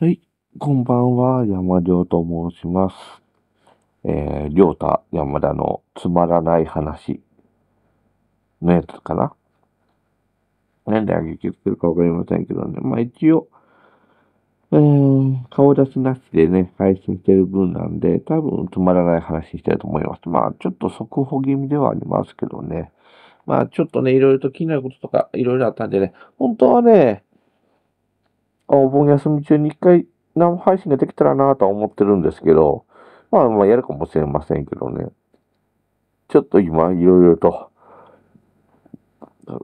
はい、こんばんは、山城と申します。えー、亮太山田のつまらない話のやつかな。なんであげきってるかわかりませんけどね。まあ一応、えー、顔出しなしでね、配信してる分なんで、多分つまらない話したいと思います。まあちょっと速報気味ではありますけどね。まあちょっとね、いろいろと気になることとかいろいろあったんでね、本当はね、お盆休み中に一回生配信ができたらなとは思ってるんですけど、まあまあやるかもしれませんけどね。ちょっと今いろいろと、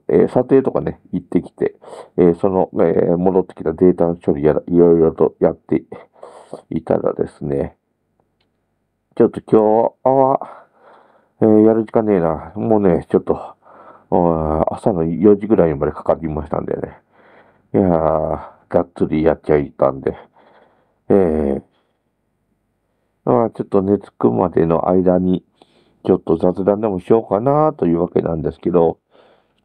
えー、査定とかね、行ってきて、えー、その、えー、戻ってきたデータの処理やら、いろいろとやっていたらですね、ちょっと今日は、えー、やる時間ねえな。もうね、ちょっと、朝の4時ぐらいまでかかりましたんでね。いやー、がっつりやっちゃいたんで、えー、まあちょっと寝つくまでの間に、ちょっと雑談でもしようかなというわけなんですけど、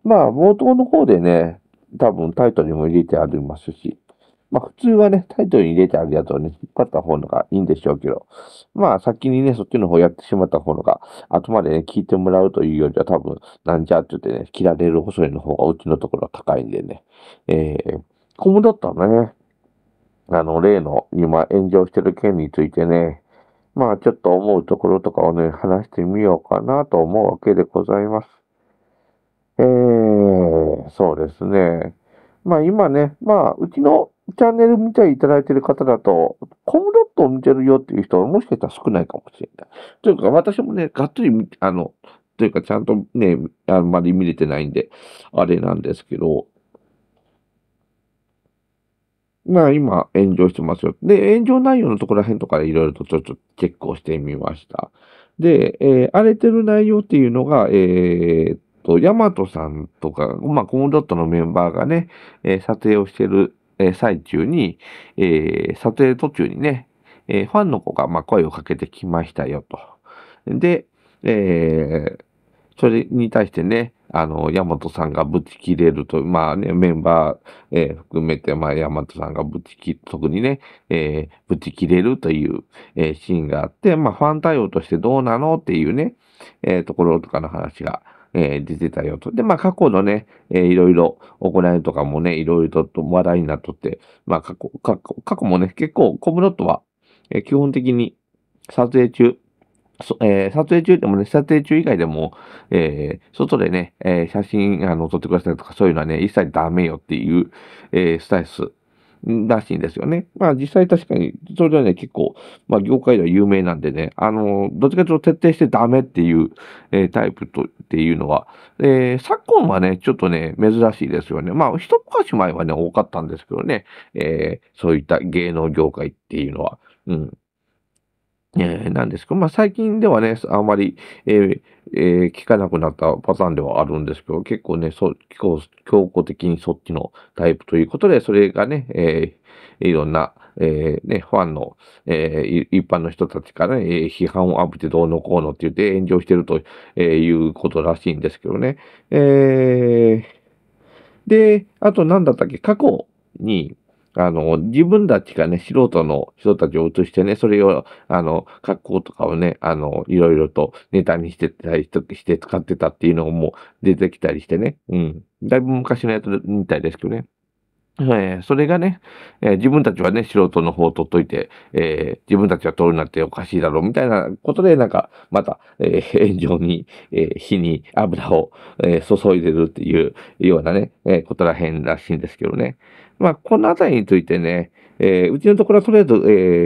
まあ冒頭の方でね、多分タイトルにも入れてありますし、まあ普通はね、タイトルに入れてあるやつをね、引っ張った方のがいいんでしょうけど、まあ先にね、そっちの方やってしまった方のが、後までね、聞いてもらうというよりは多分、なんじゃって言ってね、切られる細いの方がうちのところは高いんでね、えー、コムだったね。あの、例の今炎上してる件についてね、まあちょっと思うところとかをね、話してみようかなと思うわけでございます。えー、そうですね。まあ今ね、まあうちのチャンネル見ていただいてる方だと、コムドットを見てるよっていう人はもしかしたら少ないかもしれない。というか私もね、がっつりあの、というかちゃんとね、あんまり見れてないんで、あれなんですけど、が今炎上してますよ。で、炎上内容のところら辺とかでいろいろとちょっとチェックをしてみました。で、えー、荒れてる内容っていうのが、えー、っと、ヤマトさんとか、まあ、コムドットのメンバーがね、えー、撮影をしてる、え最中に、え撮影途中にね、えファンの子が、まあ声をかけてきましたよと。で、えそれに対してね、あの、ヤマトさんがぶち切れると、まあね、メンバー、えー、含めて、まあ、ヤマトさんがぶち切、特にね、えー、ぶち切れるという、えー、シーンがあって、まあ、ファン対応としてどうなのっていうね、えー、ところとかの話が、えー、出てたよと。で、まあ、過去のね、えー、いろいろ行いとかもね、いろいろと話題になっとって、まあ、過去、過去、過去もね、結構、コムロットは、えー、基本的に撮影中、えー、撮影中でもね、撮影中以外でも、えー、外でね、えー、写真あの撮ってくださいとかそういうのはね、一切ダメよっていう、えスタイルらしいんですよね。まあ実際確かに、それではね、結構、まあ業界では有名なんでね、あの、どっちかというと徹底してダメっていう、えー、タイプとっていうのは、えー、昨今はね、ちょっとね、珍しいですよね。まあ一昔前はね、多かったんですけどね、えー、そういった芸能業界っていうのは、うん。えー、なんですけど、まあ、最近ではね、あんまり、えーえー、聞かなくなったパターンではあるんですけど、結構ね、そう強強固的にそっちのタイプということで、それがね、えー、いろんな、えーね、ファンの、えー、一般の人たちから、ね、批判を浴びてどうのこうのって言って炎上してると、えー、いうことらしいんですけどね。えー、で、あと何だったっけ過去に、あの、自分たちがね、素人の人たちを映してね、それを、あの、格好とかをね、あの、いろいろとネタにしてたりして使ってたっていうのも出てきたりしてね、うん。だいぶ昔のやつみたいですけどね。えー、それがね、えー、自分たちはね、素人の方を取っといて、えー、自分たちは取るなんておかしいだろうみたいなことで、なんか、また、え炎上に、え火に油を、え注いでるっていうようなね、えことらへんらしいんですけどね。まあ、このあたりについてね、えー、うちのところはとりあえず、え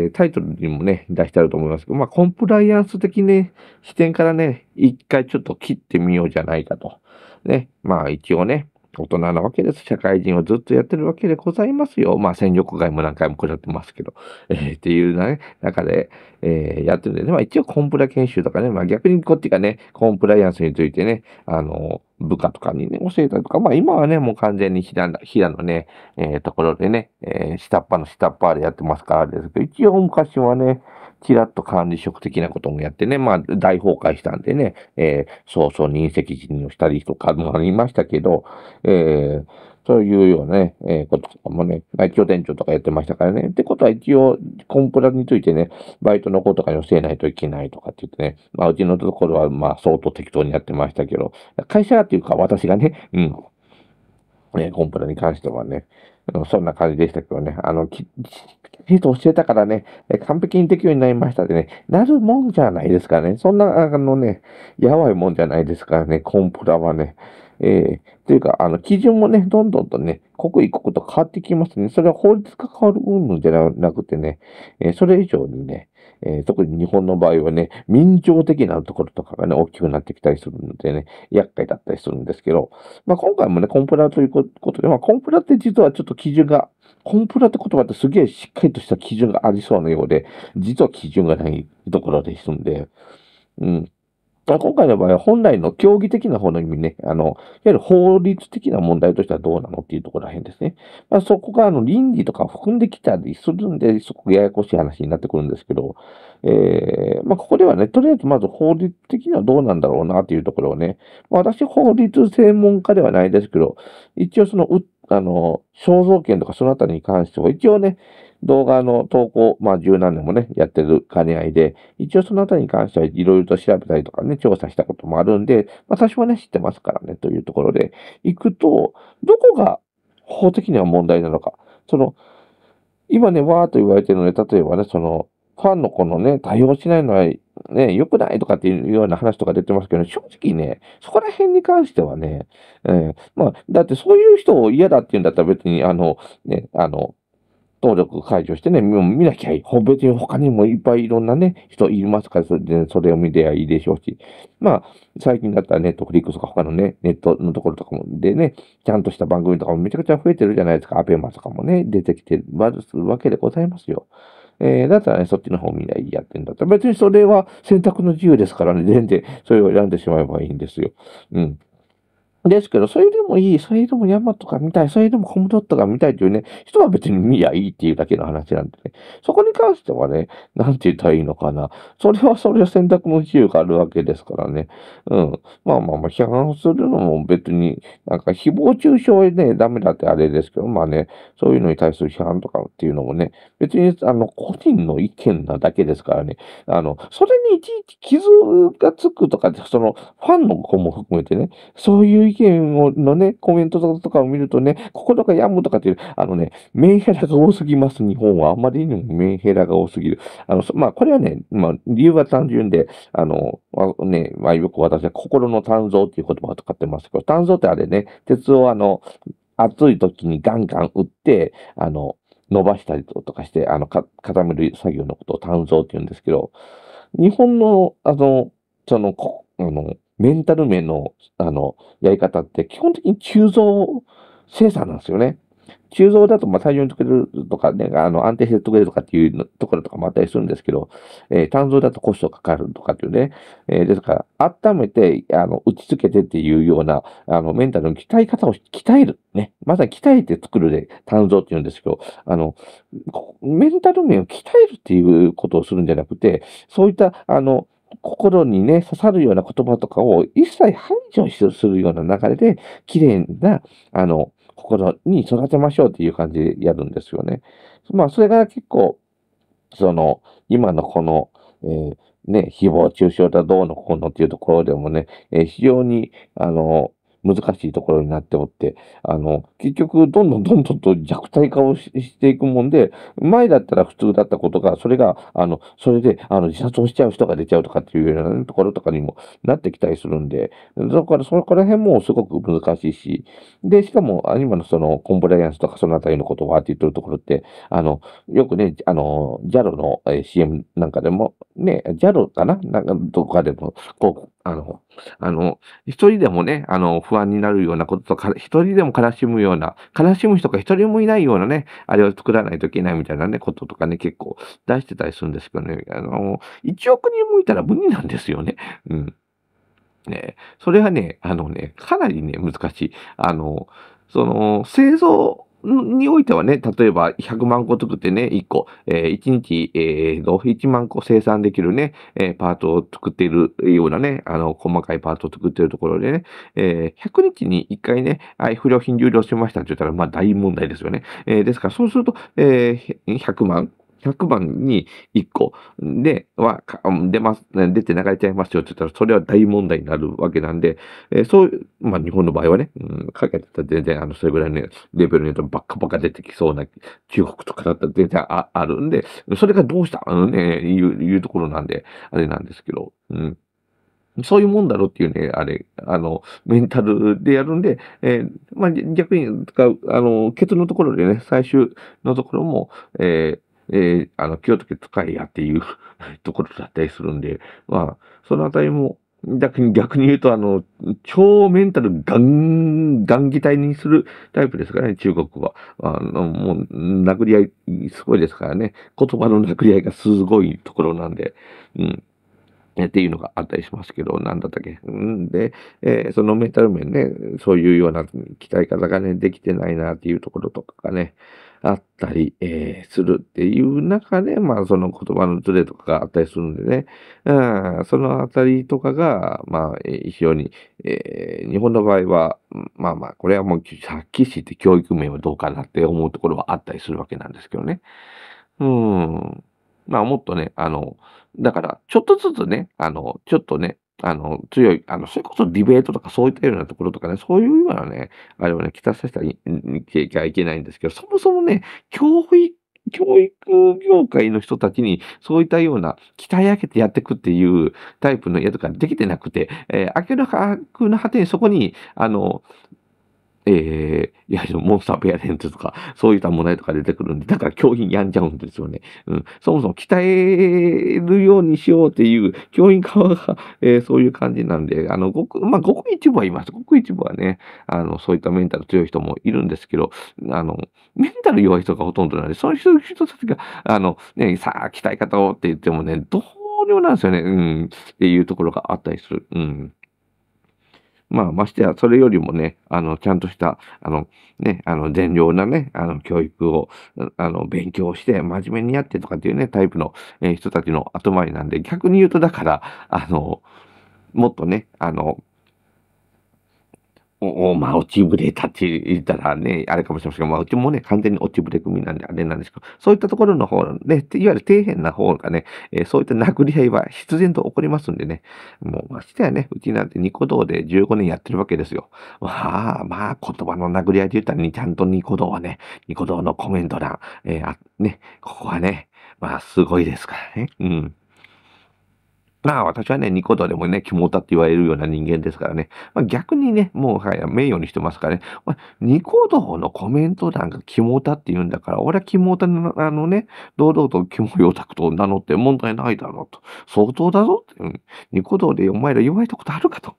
ー、タイトルにもね、出してあると思いますけど、まあ、コンプライアンス的ね、視点からね、一回ちょっと切ってみようじゃないかと。ね、まあ、一応ね、大人なわけです。社会人をずっとやってるわけでございますよ。まあ、戦力外も何回もこれやってますけど、えー、っていうね、中で、えー、やってるんでね、まあ、一応コンプラ研修とかね、まあ、逆にこっちがね、コンプライアンスについてね、あのー部下とかにね、教えたりとか、まあ今はね、もう完全に平平のね、えー、ところでね、えー、下っ端の下っ端でやってますからあれですけど、一応昔はね、ちらっと管理職的なこともやってね、まあ大崩壊したんでね、えー、早々に隕石辞任をしたりとかもありましたけど、えー、そういうようなね、えー、こととかもね、一応店長とかやってましたからね。ってことは一応、コンプラについてね、バイトの子とかに教えないといけないとかって言ってね、まあ、うちのところは、まあ、相当適当にやってましたけど、会社っていうか、私がね、うん、ね、コンプラに関してはね、そんな感じでしたけどね、あの、き、んと教えたからね、完璧にできるようになりましたでね、なるもんじゃないですかね、そんな、あのね、やばいもんじゃないですからね、コンプラはね、えー、というか、あの、基準もね、どんどんとね、刻一刻と変わってきますね。それは法律が変わるのじゃなくてね、えー、それ以上にね、えー、特に日本の場合はね、民情的なところとかがね、大きくなってきたりするのでね、厄介だったりするんですけど、まあ今回もね、コンプラということで、まあコンプラって実はちょっと基準が、コンプラって言葉ってすげえしっかりとした基準がありそうなようで、実は基準がないところですんで、うん。まあ、今回の場合は本来の競技的な方の意味ね、あの、いわゆる法律的な問題としてはどうなのっていうところらへんですね。まあ、そこがあの倫理とかを含んできたりするんで、すごくややこしい話になってくるんですけど、えー、まあ、ここではね、とりあえずまず法律的にはどうなんだろうなっていうところをね、まあ、私法律専門家ではないですけど、一応その、あの、肖像権とかそのあたりに関しては、一応ね、動画の投稿、まあ十何年もね、やってる兼ね合いで、一応そのあたりに関してはいろいろと調べたりとかね、調査したこともあるんで、まあ最初はね、知ってますからね、というところで、行くと、どこが法的には問題なのか、その、今ね、わーと言われてるので、例えばね、その、ファンの子のね、対応しないのは、ね、良くないとかっていうような話とか出てますけど、正直ね、そこら辺に関してはね、えー、まあ、だってそういう人を嫌だっていうんだったら別に、あの、ね、あの、登録解除してね、もう見なきゃいい。別に他にもいっぱいいろんなね、人いますから、それで、ね、それを見ればいいでしょうし。まあ、最近だったらネットフリックスとか他のね、ネットのところとかもでね、ちゃんとした番組とかもめちゃくちゃ増えてるじゃないですか。アベマとかもね、出てきてるわけでございますよ。えー、だったらね、そっちの方を見なやってんだったら、別にそれは選択の自由ですからね、全然それを選んでしまえばいいんですよ。うん。ですけど、それでもいい、それでも山とか見たい、それでもコムドットが見たいというね、人は別に見りゃいいっていうだけの話なんでね。そこに関してはね、なんて言ったらいいのかな。それはそれは選択の自由があるわけですからね。うん。まあまあまあ、批判するのも別に、なんか誹謗中傷でね、ダメだってあれですけど、まあね、そういうのに対する批判とかっていうのもね、別に、あの、個人の意見なだけですからね。あの、それにいちいち傷がつくとか、その、ファンの子も含めてね、そういう意見をのね、コメントとかを見るとね、ここ病かやむとかっていう、あのね、メンヘラが多すぎます、日本は。あまりにもメンヘラが多すぎる。あの、まあ、これはね、まあ、理由は単純で、あの、あね、まあ、よく私は心の炭蔵っていう言葉を使ってますけど、炭蔵ってあれね、鉄をあの、熱い時にガンガン打って、あの、伸ばしたりとかして、あの、か固める作業のことを炭蔵って言うんですけど、日本の、あの、その、あの、メンタル面の、あの、やり方って基本的に急増生産なんですよね。急増だと、まあ、大量に作れるとかね、あの、安定して作れるとかっていうところとかもあったりするんですけど、えー、単増だとコストかかるとかっていうね、えー、ですから、温めて、あの、打ちつけてっていうような、あの、メンタルの鍛え方を鍛える。ね。まさに鍛えて作るで、単増って言うんですけど、あの、メンタル面を鍛えるっていうことをするんじゃなくて、そういった、あの、心にね、刺さるような言葉とかを一切排除するような流れで、綺麗な、あの、心に育てましょうっていう感じでやるんですよね。まあ、それが結構、その、今のこの、えー、ね、誹謗中傷だどうのこうのっていうところでもね、えー、非常に、あの、難しいところになっておって、あの、結局、どんどんどんどんと弱体化をしていくもんで、前だったら普通だったことが、それが、あの、それで、あの、自殺をしちゃう人が出ちゃうとかっていうようなところとかにもなってきたりするんで、だから、そこら辺もすごく難しいし、で、しかも、今のその、コンプライアンスとかそのあたりのことはって言ってるところって、あの、よくね、あの、JAL の CM なんかでも、ね、JAL かななんか、どこかでも、こう、あの、あの、一人でもね、あの、不安になるようなこととか、一人でも悲しむような、悲しむ人が一人もいないようなね、あれを作らないといけないみたいなね、こととかね、結構出してたりするんですけどね、あの、一億人向いたら無理なんですよね。うん。ね、それはね、あのね、かなりね、難しい。あの、その、製造においてはね、例えば100万個作ってね、1個、えー、1日、えー、1万個生産できるね、えー、パートを作っているようなね、あの、細かいパートを作っているところでね、えー、100日に1回ね、はい、不良品流量しましたって言ったら、まあ大問題ですよね。えー、ですから、そうすると、えー、100万100番に1個では出ます、出て流れちゃいますよって言ったら、それは大問題になるわけなんで、えー、そういう、まあ日本の場合はね、うん、かけてたら全然、あの、それぐらいの、レベルによってバカバカ出てきそうな中国とかだったら全然ああるんで、それがどうしたあのね、いういうところなんで、あれなんですけど、うん。そういうもんだろっていうね、あれ、あの、メンタルでやるんで、えー、まあ、逆に、あの、ケツのところでね、最終のところも、えーえー、あの、気をつけ使えやっていう ところだったりするんで、まあ、そのあたりも、逆に逆に言うと、あの、超メンタルガン、ガン擬態にするタイプですからね、中国は。あの、もう、殴り合い、すごいですからね。言葉の殴り合いがすごいところなんで、うん。っていうのがあったりしますけど、なんだったっけ。んで、えー、そのメンタル面ね、そういうような鍛え方がね、できてないなっていうところとかね、あったり、えー、するっていう中で、まあ、その言葉のズレとかがあったりするんでね、うん、そのあたりとかが、まあ、非常に、えー、日本の場合は、まあまあ、これはもう、さっき知って教育面はどうかなって思うところはあったりするわけなんですけどね。うん。まあ、もっとね、あの、だから、ちょっとずつね、あの、ちょっとね、あの、強い、あの、それこそディベートとかそういったようなところとかね、そういうようなね、あれをね、期待させたりいけいけないんですけど、そもそもね、教育、教育業界の人たちに、そういったような、鍛え上げてやっていくっていうタイプのやつができてなくて、えー、明らかな果てにそこに、あの、えー、いや、モンスターペアレンツとか、そういった問題とか出てくるんで、だから教員やんじゃうんですよね。うん。そもそも鍛えるようにしようっていう、教員側が、えー、そういう感じなんで、あの、ごく、まあ、ごく一部はいます。ごく一部はね、あの、そういったメンタル強い人もいるんですけど、あの、メンタル弱い人がほとんどなんで、その人、人たちが、あの、ね、さあ、鍛え方をって言ってもね、どうにもなんですよね。うん。っていうところがあったりする。うん。まあ、ましてや、それよりもね、あの、ちゃんとした、あの、ね、あの、善良なね、あの、教育を、あの、勉強して、真面目にやってとかっていうね、タイプの、えー、人たちの後回りなんで、逆に言うと、だから、あの、もっとね、あの、おまあ、落ちぶれたって言ったらね、あれかもしれませんけど、まあ、うちもね、完全に落ちぶれ組なんで、あれなんですけど、そういったところの方ね、いわゆる底辺な方がね、えー、そういった殴り合いは必然と起こりますんでね、もう、ましてやね、うちなんてニコ動で15年やってるわけですよ。まあ、まあ、言葉の殴り合いで言ったらに、ちゃんとニコ動はね、ニコ動のコメント欄、えー、ね、ここはね、まあ、すごいですからね。うん。まあ私はね、ニコ動でもね、キモタって言われるような人間ですからね。まあ、逆にね、もうはや名誉にしてますからね。まあ、ニコ動のコメント欄がキモタって言うんだから、俺はキモの、あのね、堂々とキモヨタクと名乗って問題ないだろうと。相当だぞって。うん、ニコ動でお前ら言われたことあるかと。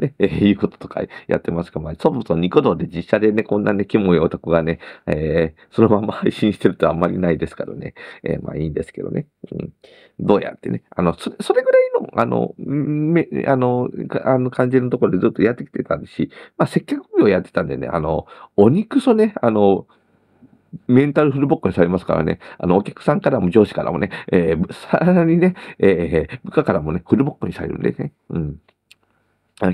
ね、えー、いうこととかやってますが、まあ、そもそもニコ動で実写でね、こんなね、キモい男がね、えー、そのまま配信してるとあんまりないですからね、えー、まあいいんですけどね。うん、どうやってね、あの、それそれぐらいの、あの、めあの、あの感じのところでずっとやってきてたんですし、まあ、接客業やってたんでね、あの、お肉そね、あの、メンタルフルボッコにされますからね、あの、お客さんからも上司からもね、えー、さらにね、えー、部下からもね、フルボッコにされるんでね、うん。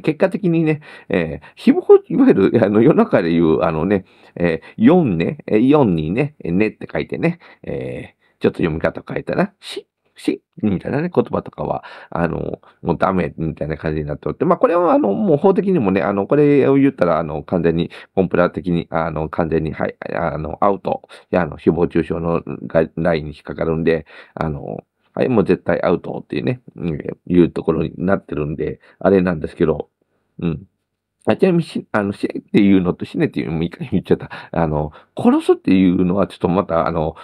結果的にね、えー、ひぼ、いわゆる、あの、世の中で言う、あのね、えー、4ね、4にね、ねって書いてね、えー、ちょっと読み方変えたら、し、し、みたいなね、言葉とかは、あの、もうダメ、みたいな感じになっておって、まあ、これは、あの、もう法的にもね、あの、これを言ったら、あの、完全に、コンプラ的に、あの、完全に、はい、あの、アウト、や、あの、誹謗中傷のラインに引っかかるんで、あの、はい、もう絶対アウトっていうね、うん、いうところになってるんで、あれなんですけど、うん。あちなみにあの、死ねっていうのと死ねっていうのも一回言っちゃった。あの、殺すっていうのはちょっとまた、あの、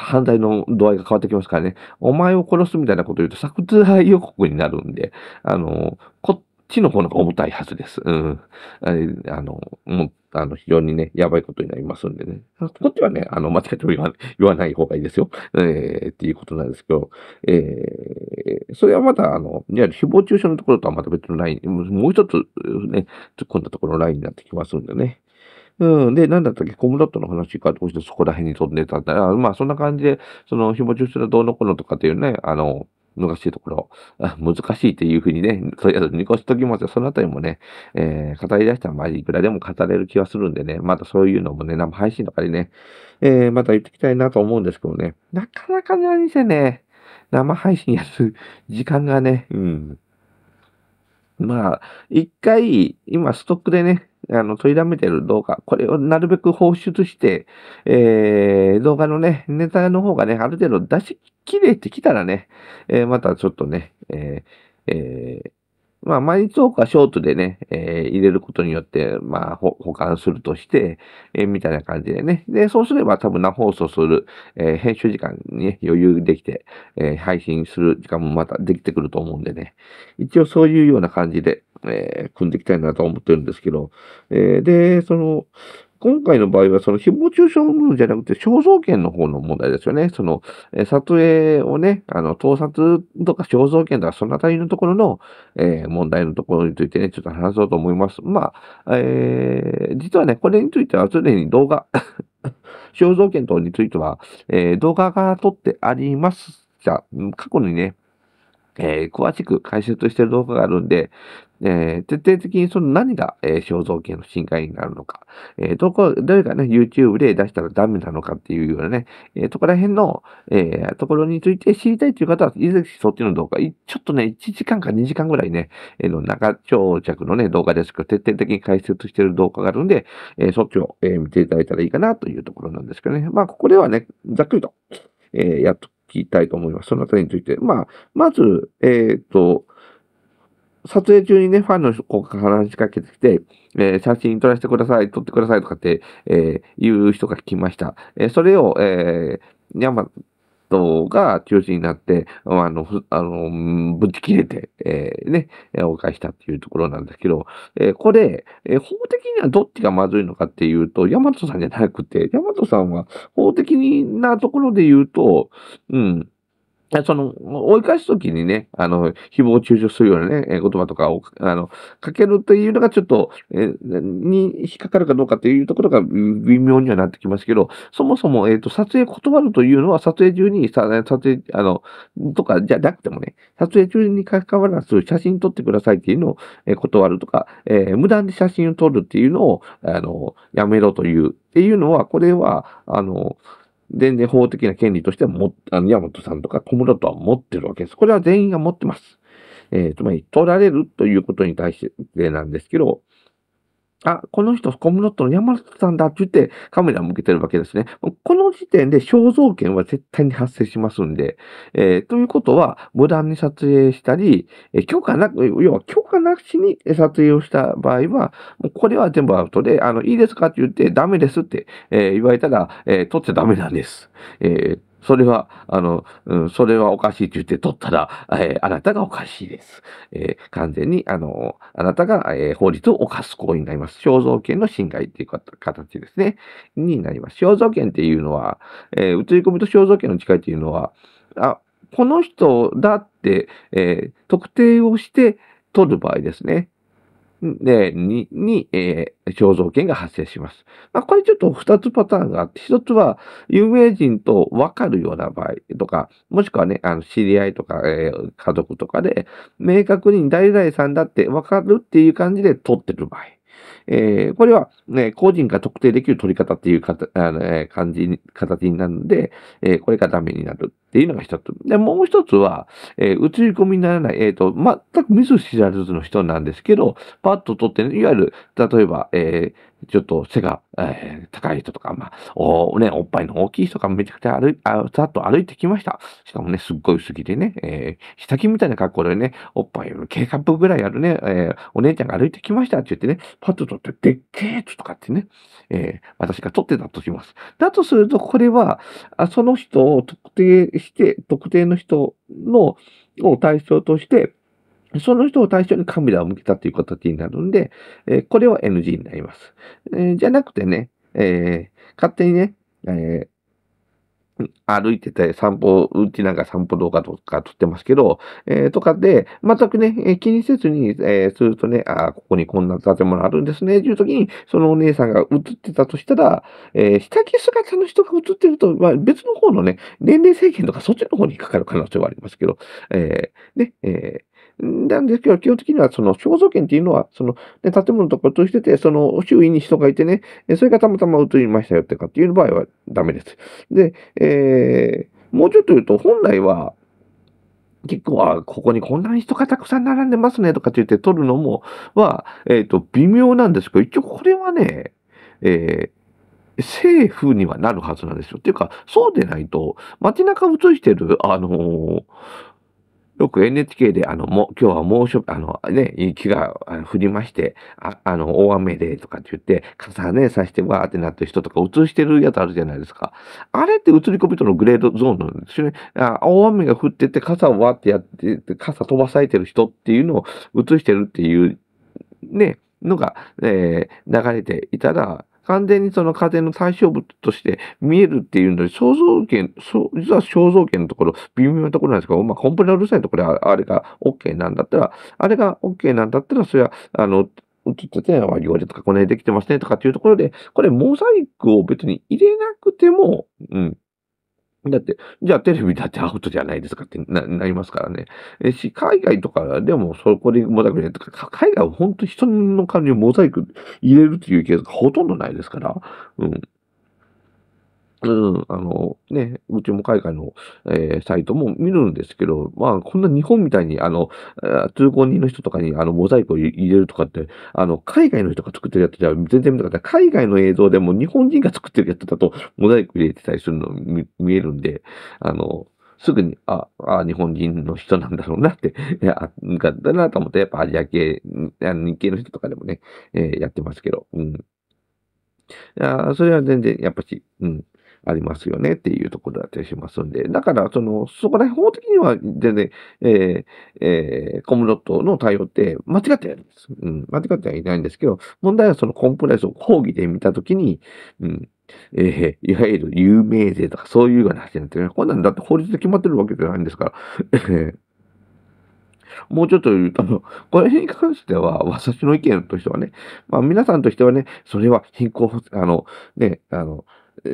犯罪の度合いが変わってきますからね。お前を殺すみたいなこと言うと、作図配予告になるんで、あの、こっちの方の方が重たいはずです。うん。あの、もうあの、非常にね、やばいことになりますんでね。こっちはね、あの、間違っても言わ言わない方がいいですよ。えー、っていうことなんですけど、えー、それはまた、あの、いわゆる誹謗中傷のところとはまた別のライン、もう一つね、突っ込んだところのラインになってきますんでね。うん。で、なんだったっけ、コムドットの話か、どうしてそこら辺に飛んでたんだ。まあ、そんな感じで、その、誹謗中傷がどうのこのとかっていうね、あの、難しいところ、あ難しいっていうふうにね、とりあえず見越しときますよ。そのあたりもね、えー、語り出したらまあいくらでも語れる気はするんでね、またそういうのもね、生配信とかでね、えー、また言っていきたいなと思うんですけどね、なかなかね、何せね、生配信やる時間がね、うん。まあ、一回、今ストックでね、あの、取りだめてる動画、これをなるべく放出して、えー、動画のね、ネタの方がね、ある程度出しきれてきたらね、えー、またちょっとね、えー、えー、まあ、毎日くはショートでね、えー、入れることによって、まあ、保管するとして、えー、みたいな感じでね。で、そうすれば多分生放送する、えー、編集時間に、ね、余裕できて、え配信する時間もまたできてくると思うんでね。一応そういうような感じで、えー、組んでいきたいなと思ってるんですけど、えー、で、その、今回の場合は、その誹謗中傷じゃなくて、肖像権の方の問題ですよね。その、えー、撮影をね、あの、盗撮とか肖像権とか、そのあたりのところの、えー、問題のところについてね、ちょっと話そうと思います。まあ、えー、実はね、これについては常に動画肖像権等については、えー、動画が撮ってあります。じゃ過去にね、えー、詳しく解説している動画があるんで、えー、徹底的にその何が、えー、肖像権の侵害になるのか、えー、どこ、どれがね、YouTube で出したらダメなのかっていうようなね、えー、とこら辺の、えー、ところについて知りたいという方は、いずれそっちの動画、ちょっとね、1時間か2時間ぐらいね、えー、の長長尺のね、動画ですけど、徹底的に解説している動画があるんで、えー、そっちを、えー、見ていただいたらいいかなというところなんですけどね。まあ、ここではね、ざっくりと、えー、やっときたいと思います。そのあたりについて。まあ、まず、えっ、ー、と、撮影中にね、ファンの子が話しかけてきて、えー、写真撮らせてください、撮ってくださいとかって、えー、言う人が聞きました。えー、それを、えー、にゃトが中止になって、あの、あのぶち切れて、えー、ね、お返したっていうところなんですけど、えー、これ、えー、法的にはどっちがまずいのかっていうと、ヤマトさんじゃなくて、ヤマトさんは法的なところで言うと、うん、その、追い返すときにね、あの、誹謗中傷するようなね、言葉とかを、あの、かけるというのがちょっと、え、に引っかかるかどうかというところが微妙にはなってきますけど、そもそも、えっ、ー、と、撮影断るというのは、撮影中に、撮影、あの、とかじゃなくてもね、撮影中に関わらず、写真撮ってくださいっていうのを、え断るとか、えー、無断で写真を撮るっていうのを、あの、やめろという、っていうのは、これは、あの、全然法的な権利としてはも、あの、山本さんとか小室とは持ってるわけです。これは全員が持ってます。えー、つまり、取られるということに対してなんですけど、あ、この人、コムドットの山里さんだって言ってカメラ向けてるわけですね。この時点で肖像権は絶対に発生しますんで、えー、ということは、無断に撮影したり、え許可なく、要は許可なしに撮影をした場合は、もうこれは全部アウトで、あの、いいですかって言って、ダメですって、えー、言われたら、えー、撮っちゃダメなんです。えーそれは、あの、うん、それはおかしいって言って取ったら、えー、あなたがおかしいです。えー、完全に、あの、あなたが、えー、法律を犯す行為になります。肖像権の侵害っていう形ですね。になります。肖像権っていうのは、えー、映り込みと肖像権の違いっていうのは、あ、この人だって、え特定をして取る場合ですね。で、に、に、えー、肖像権が発生します。まあ、これちょっと二つパターンがあって、一つは、有名人と分かるような場合とか、もしくはね、あの、知り合いとか、えー、家族とかで、明確に誰々さんだって分かるっていう感じで撮ってる場合。えー、これは、ね、個人が特定できる取り方っていうかあの、えー、感じ形になるので、えー、これがダメになるっていうのが一つ。で、もう一つは、えー、映り込みにならない、えっ、ー、と、全くミス知らずの人なんですけど、パッと撮って、ね、いわゆる、例えば、えー、ちょっと背が、えー、高い人とか、まあ、お、ね、おっぱいの大きい人がめちゃくちゃ歩い、あさっと歩いてきました。しかもね、すっごい薄着でね、えー、下着みたいな格好でね、おっぱいの K カップぐらいあるね、えー、お姉ちゃんが歩いてきましたって言ってね、パッと取って、でっけえとかってね、えー、私が取ってたとします。だとすると、これは、あその人を特定して、特定の人の、を対象として、その人を対象にカメラを向けたという形になるんで、えこれは NG になります。えじゃなくてね、え勝手にね、え歩いてて散歩、うちなんか散歩動画とか撮ってますけど、えー、とかで、全くね、え気にせずに、えー、するとね、あここにこんな建物あるんですね、という時に、そのお姉さんが映ってたとしたら、えー、下着姿の人が映ってると、まあ、別の方のね、年齢制限とかそっちの方にかかる可能性はありますけど、えー、ね、えーなんですけど、基本的にはその肖像権っていうのは、その、ね、建物とか映してて、その周囲に人がいてね、それがたまたま映りましたよってかっていう場合はダメです。で、えー、もうちょっと言うと、本来は、結構、あ、ここにこんなに人がたくさん並んでますねとかって言って撮るのも、は、えっ、ー、と、微妙なんですけど、一応これはね、えー、政府にはなるはずなんですよ。っていうか、そうでないと、街中映してる、あのー、よく NHK で、あの、も、今日は猛暑、あの、ね、雪が降りまして、ああの、大雨でとかって言って、傘ね、さしてわーってなってる人とか映してるやつあるじゃないですか。あれって映り込みとのグレードゾーンなんですよね。あ大雨が降ってて、傘をわーってやって、傘飛ばされてる人っていうのを映してるっていう、ね、のが、えー、流れていたら、完全にその風の対象物として見えるっていうので、肖像権、実は肖像権のところ、微妙なところなんですけど、まあ、コンプのうるさいところであれが OK なんだったら、あれが OK なんだったら、それは、あの、ちょっとね、割り割りとか、この辺できてますねとかっていうところで、これモザイクを別に入れなくても、うん、だって、じゃあテレビだってアウトじゃないですかってなりますからね。えし、海外とかでもそこでモザイク入れか、海外は本当人の感じをモザイク入れるっていうケースがほとんどないですから、うん。うん、あの、ね、うちも海外の、えー、サイトも見るんですけど、まあ、こんな日本みたいに、あの、通行人の人とかに、あの、モザイクを入れるとかって、あの、海外の人が作ってるやつじゃ全然見なかった。海外の映像でも日本人が作ってるやつだと、モザイク入れてたりするの見見えるんで、あの、すぐに、あ、あ、日本人の人なんだろうなって、いや、か、だなと思って、やっぱアジア系、日系の人とかでもね、えー、やってますけど、うん。いや、それは全然、やっぱし、うん。ありますよねっていうところだったりしますんで、だから、その、そこら辺法的には全然、えー、えー、コムドットの対応って間違ってないんです。うん、間違ってはいないんですけど、問題はそのコンプライアンスを講義で見たときに、うん、えー、いわゆる有名税とかそういうような話になってる。こんなんだって法律で決まってるわけじゃないんですから。もうちょっと言うと、この辺に関しては、私の意見としてはね、まあ皆さんとしてはね、それは貧困、あの、ね、あの、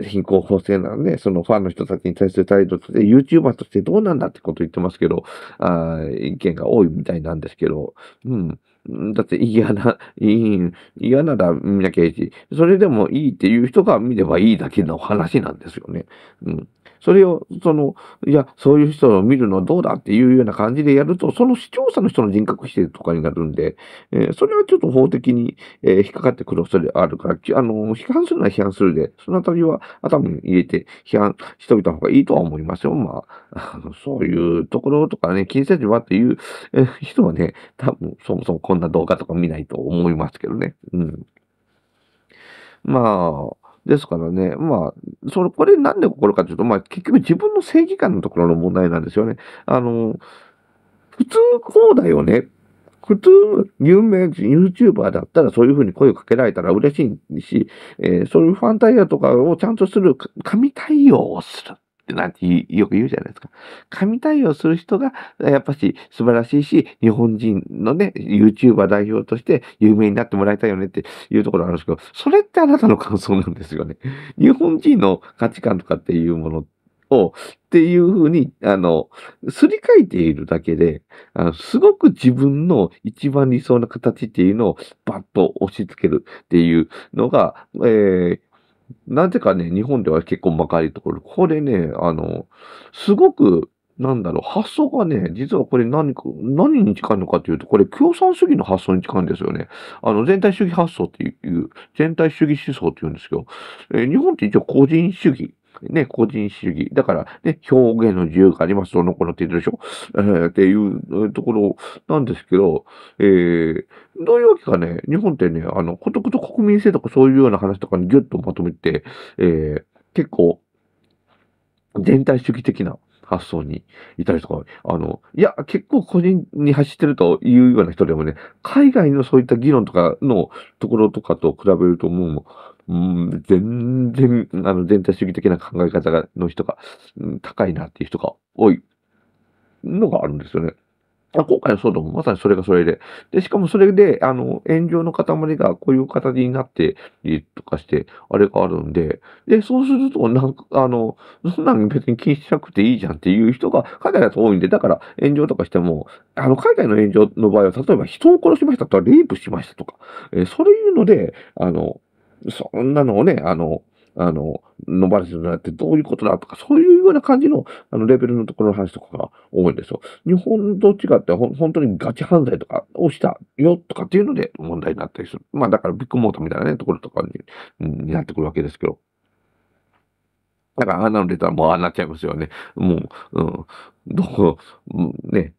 貧困法制なんで、そのファンの人たちに対する態度として、YouTuber としてどうなんだってこと言ってますけど、あ意見が多いみたいなんですけど、うん。だって嫌な、嫌なら見なきゃいいし、それでもいいっていう人が見ればいいだけの話なんですよね。うん。それを、その、いや、そういう人を見るのはどうだっていうような感じでやると、その視聴者の人の人格否定とかになるんで、えー、それはちょっと法的に、えー、引っかかってくる恐れあるから、あの、批判するのは批判するで、そのあたりは頭に入れて批判しておいた方がいいとは思いますよ。まあ、あのそういうところとかね、気にせずはっていう、えー、人はね、多分そもそもこんな動画とか見ないと思いますけどね。うん。まあ、ですからね、まあ、その、これなんで起こるかというと、まあ、結局自分の正義感のところの問題なんですよね。あの、普通こうだよね。普通、有名人、YouTuber だったらそういうふうに声をかけられたら嬉しいし、えー、そういうファンタイヤとかをちゃんとする、神対応をする。ってなんてよく言うじゃないですか。神対応する人が、やっぱし素晴らしいし、日本人のね、YouTuber 代表として有名になってもらいたいよねっていうところあるんですけど、それってあなたの感想なんですよね。日本人の価値観とかっていうものを、っていうふうに、あの、すり替えているだけで、あのすごく自分の一番理想な形っていうのをバッと押し付けるっていうのが、えーなぜかね、日本では結構まかりところ。これね、あの、すごく、なんだろう、発想がね、実はこれ何何に近いのかというと、これ共産主義の発想に近いんですよね。あの、全体主義発想っていう、全体主義思想っていうんですけど、えー、日本って一応個人主義ね、個人主義。だから、ね、表現の自由があります、その子のってでしょ、えー、っていうところなんですけど、えー、どういうわけかね、日本ってね、あの、孤独と国民性とかそういうような話とかにギュッとまとめて、えー、結構、全体主義的な発想にいたりとか、あの、いや、結構個人に走ってるというような人でもね、海外のそういった議論とかのところとかと比べるともう、うん、全然、あの、全体主義的な考え方がの人が、うん、高いなっていう人が多いのがあるんですよね。今回の騒動もまさにそれがそれで。で、しかもそれで、あの、炎上の塊がこういう形になってとかして、あれがあるんで、で、そうすると、なんか、あの、そんなの別に気にしなくていいじゃんっていう人が海外だと多いんで、だから炎上とかしても、あの、海外の炎上の場合は、例えば人を殺しましたとか、レイプしましたとか、えー、そういうので、あの、そんなのをね、あの、あの、伸ばすなってどういうことだとか、そういうような感じのあのレベルのところの話とかが多いんですよ。日本と違ってほ、本当にガチ犯罪とかをしたよとかっていうので問題になったりする。まあだからビッグモーターみたいなね、ところとかにになってくるわけですけど。だからあんなの出たらもうああなっちゃいますよね。もう、うん、どう、うん、ね。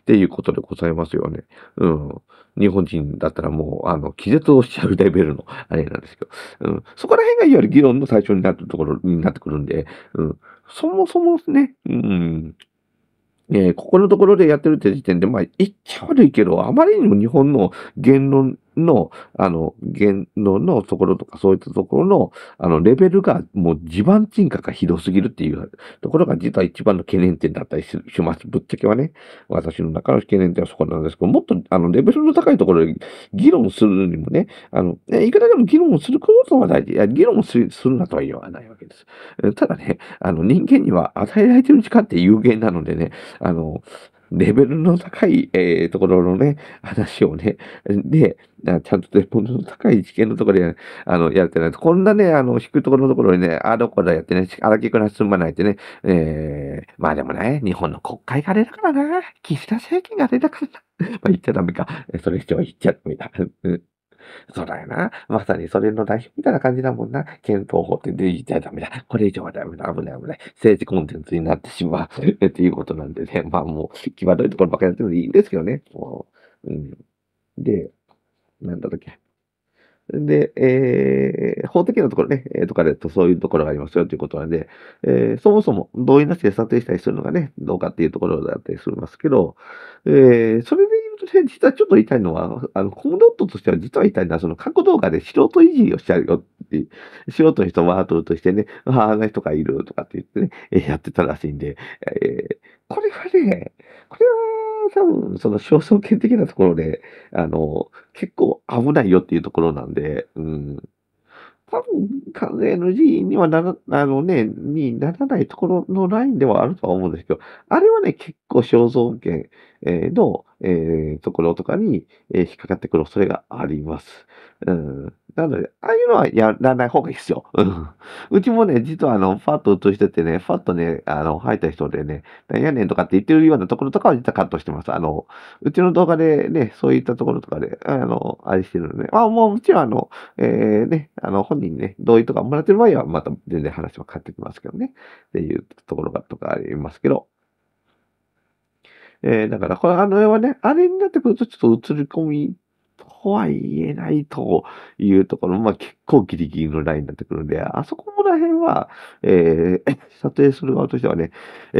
っていうことでございますよね。うん。日本人だったらもう、あの、気絶をしちゃうレベルの あれなんですけど、うん。そこら辺がいわゆる議論の最初になっるところになってくるんで、うん。そもそもね、うん。えー、ここのところでやってるって時点で、まあ、言っちゃ悪いけど、あまりにも日本の言論の、あの、言論のところとか、そういったところの、あの、レベルが、もう地盤沈下がひどすぎるっていうところが、実は一番の懸念点だったりします。ぶっちゃけはね、私の中の懸念点はそこなんですけど、もっと、あの、レベルの高いところで議論するにもね、あの、いくらでも議論をすることは大事。いや、議論をするするなとは言わないわけです。ただね、あの、人間には与えられてる時間って有限なのでね、あの、レベルの高い、えー、ところのね、話をね、で、ちゃんとレベルの高い知見のところで、あの、やってないと、こんなね、あの、低いところのところにね、あどこだやってね、荒木くな進まないってね、えー、まあでもね、日本の国会があれだからな、岸田政権があれだからな、まあ言っちゃダメか、それ以上言っちゃダメだ。そうだよな。まさにそれの代表みたいな感じだもんな。憲法法って言っゃダメだ。これ以上はダメだ。危ない危ない。政治コンテンツになってしまう っていうことなんでね。まあもう、際どいところばっかりやってもいいんですけどね。もう、うん。で、なんだっけ。で、えー、法的なところね、えー、とかでとそういうところがありますよということなんで、えー、そもそも同意なしで査定したりするのがね、どうかっていうところだったりしますけど、えー、それでとし実はちょっと言いたいのは、あの、コムドットとしては実は言いたいのは、その過去動画で素人いじりをしちゃうよっていう、素人の人ワートルとしてね、ああ、あ人がいるとかって言ってね、やってたらしいんで、えー、これはね、これは多分、その焦燥権的なところで、あの、結構危ないよっていうところなんで、うん。多分、NG にはなら、あのね、にならないところのラインではあるとは思うんですけど、あれはね、結構肖像権のえー、ところとかに、えー、引っかかってくる恐れがあります。うん。なので、ああいうのはやらない方がいいですよ。うん。うちもね、実はあの、ファッと映しててね、ファッとね、あの、吐いた人でね、なんやねんとかって言ってるようなところとかは実はカットしてます。あの、うちの動画でね、そういったところとかで、あの、あれしてるので、ね、まあ、もううちろんあの、えー、ね、あの、本人にね、同意とかもらってる場合は、また全然話は変わってきますけどね、っていうところがとかありますけど、えー、だから、これ、あの絵はね、あれになってくるとちょっと映り込みとは言えないというところ、まあ結構ギリギリのラインになってくるんで、あそこら辺は、えー、撮影する側としてはね、え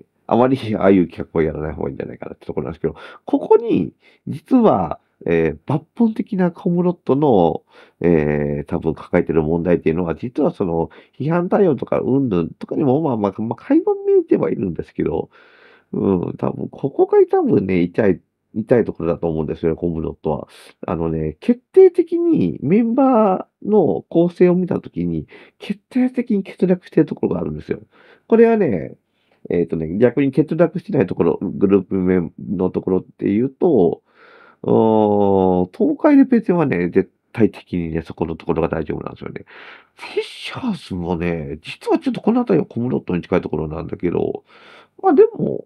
ー、あまりああいう企画をやらない方がいいんじゃないかなってところなんですけど、ここに、実は、えー、抜本的なコムロットの、えー、多分抱えてる問題っていうのは、実はその批判対応とかうんぬんとかにも、まあまあ、まあ、垣間見えてはいるんですけど、うん、多分、ここが多分ね、痛い、痛いところだと思うんですよね、コムドットは。あのね、決定的にメンバーの構成を見たときに、決定的に欠落しているところがあるんですよ。これはね、えっ、ー、とね、逆に欠落してないところ、グループ面のところっていうと、東海レペに、ンはね、絶対的にね、そこのところが大丈夫なんですよね。フィッシャーズもね、実はちょっとこの辺りはコムロットに近いところなんだけど、まあでも、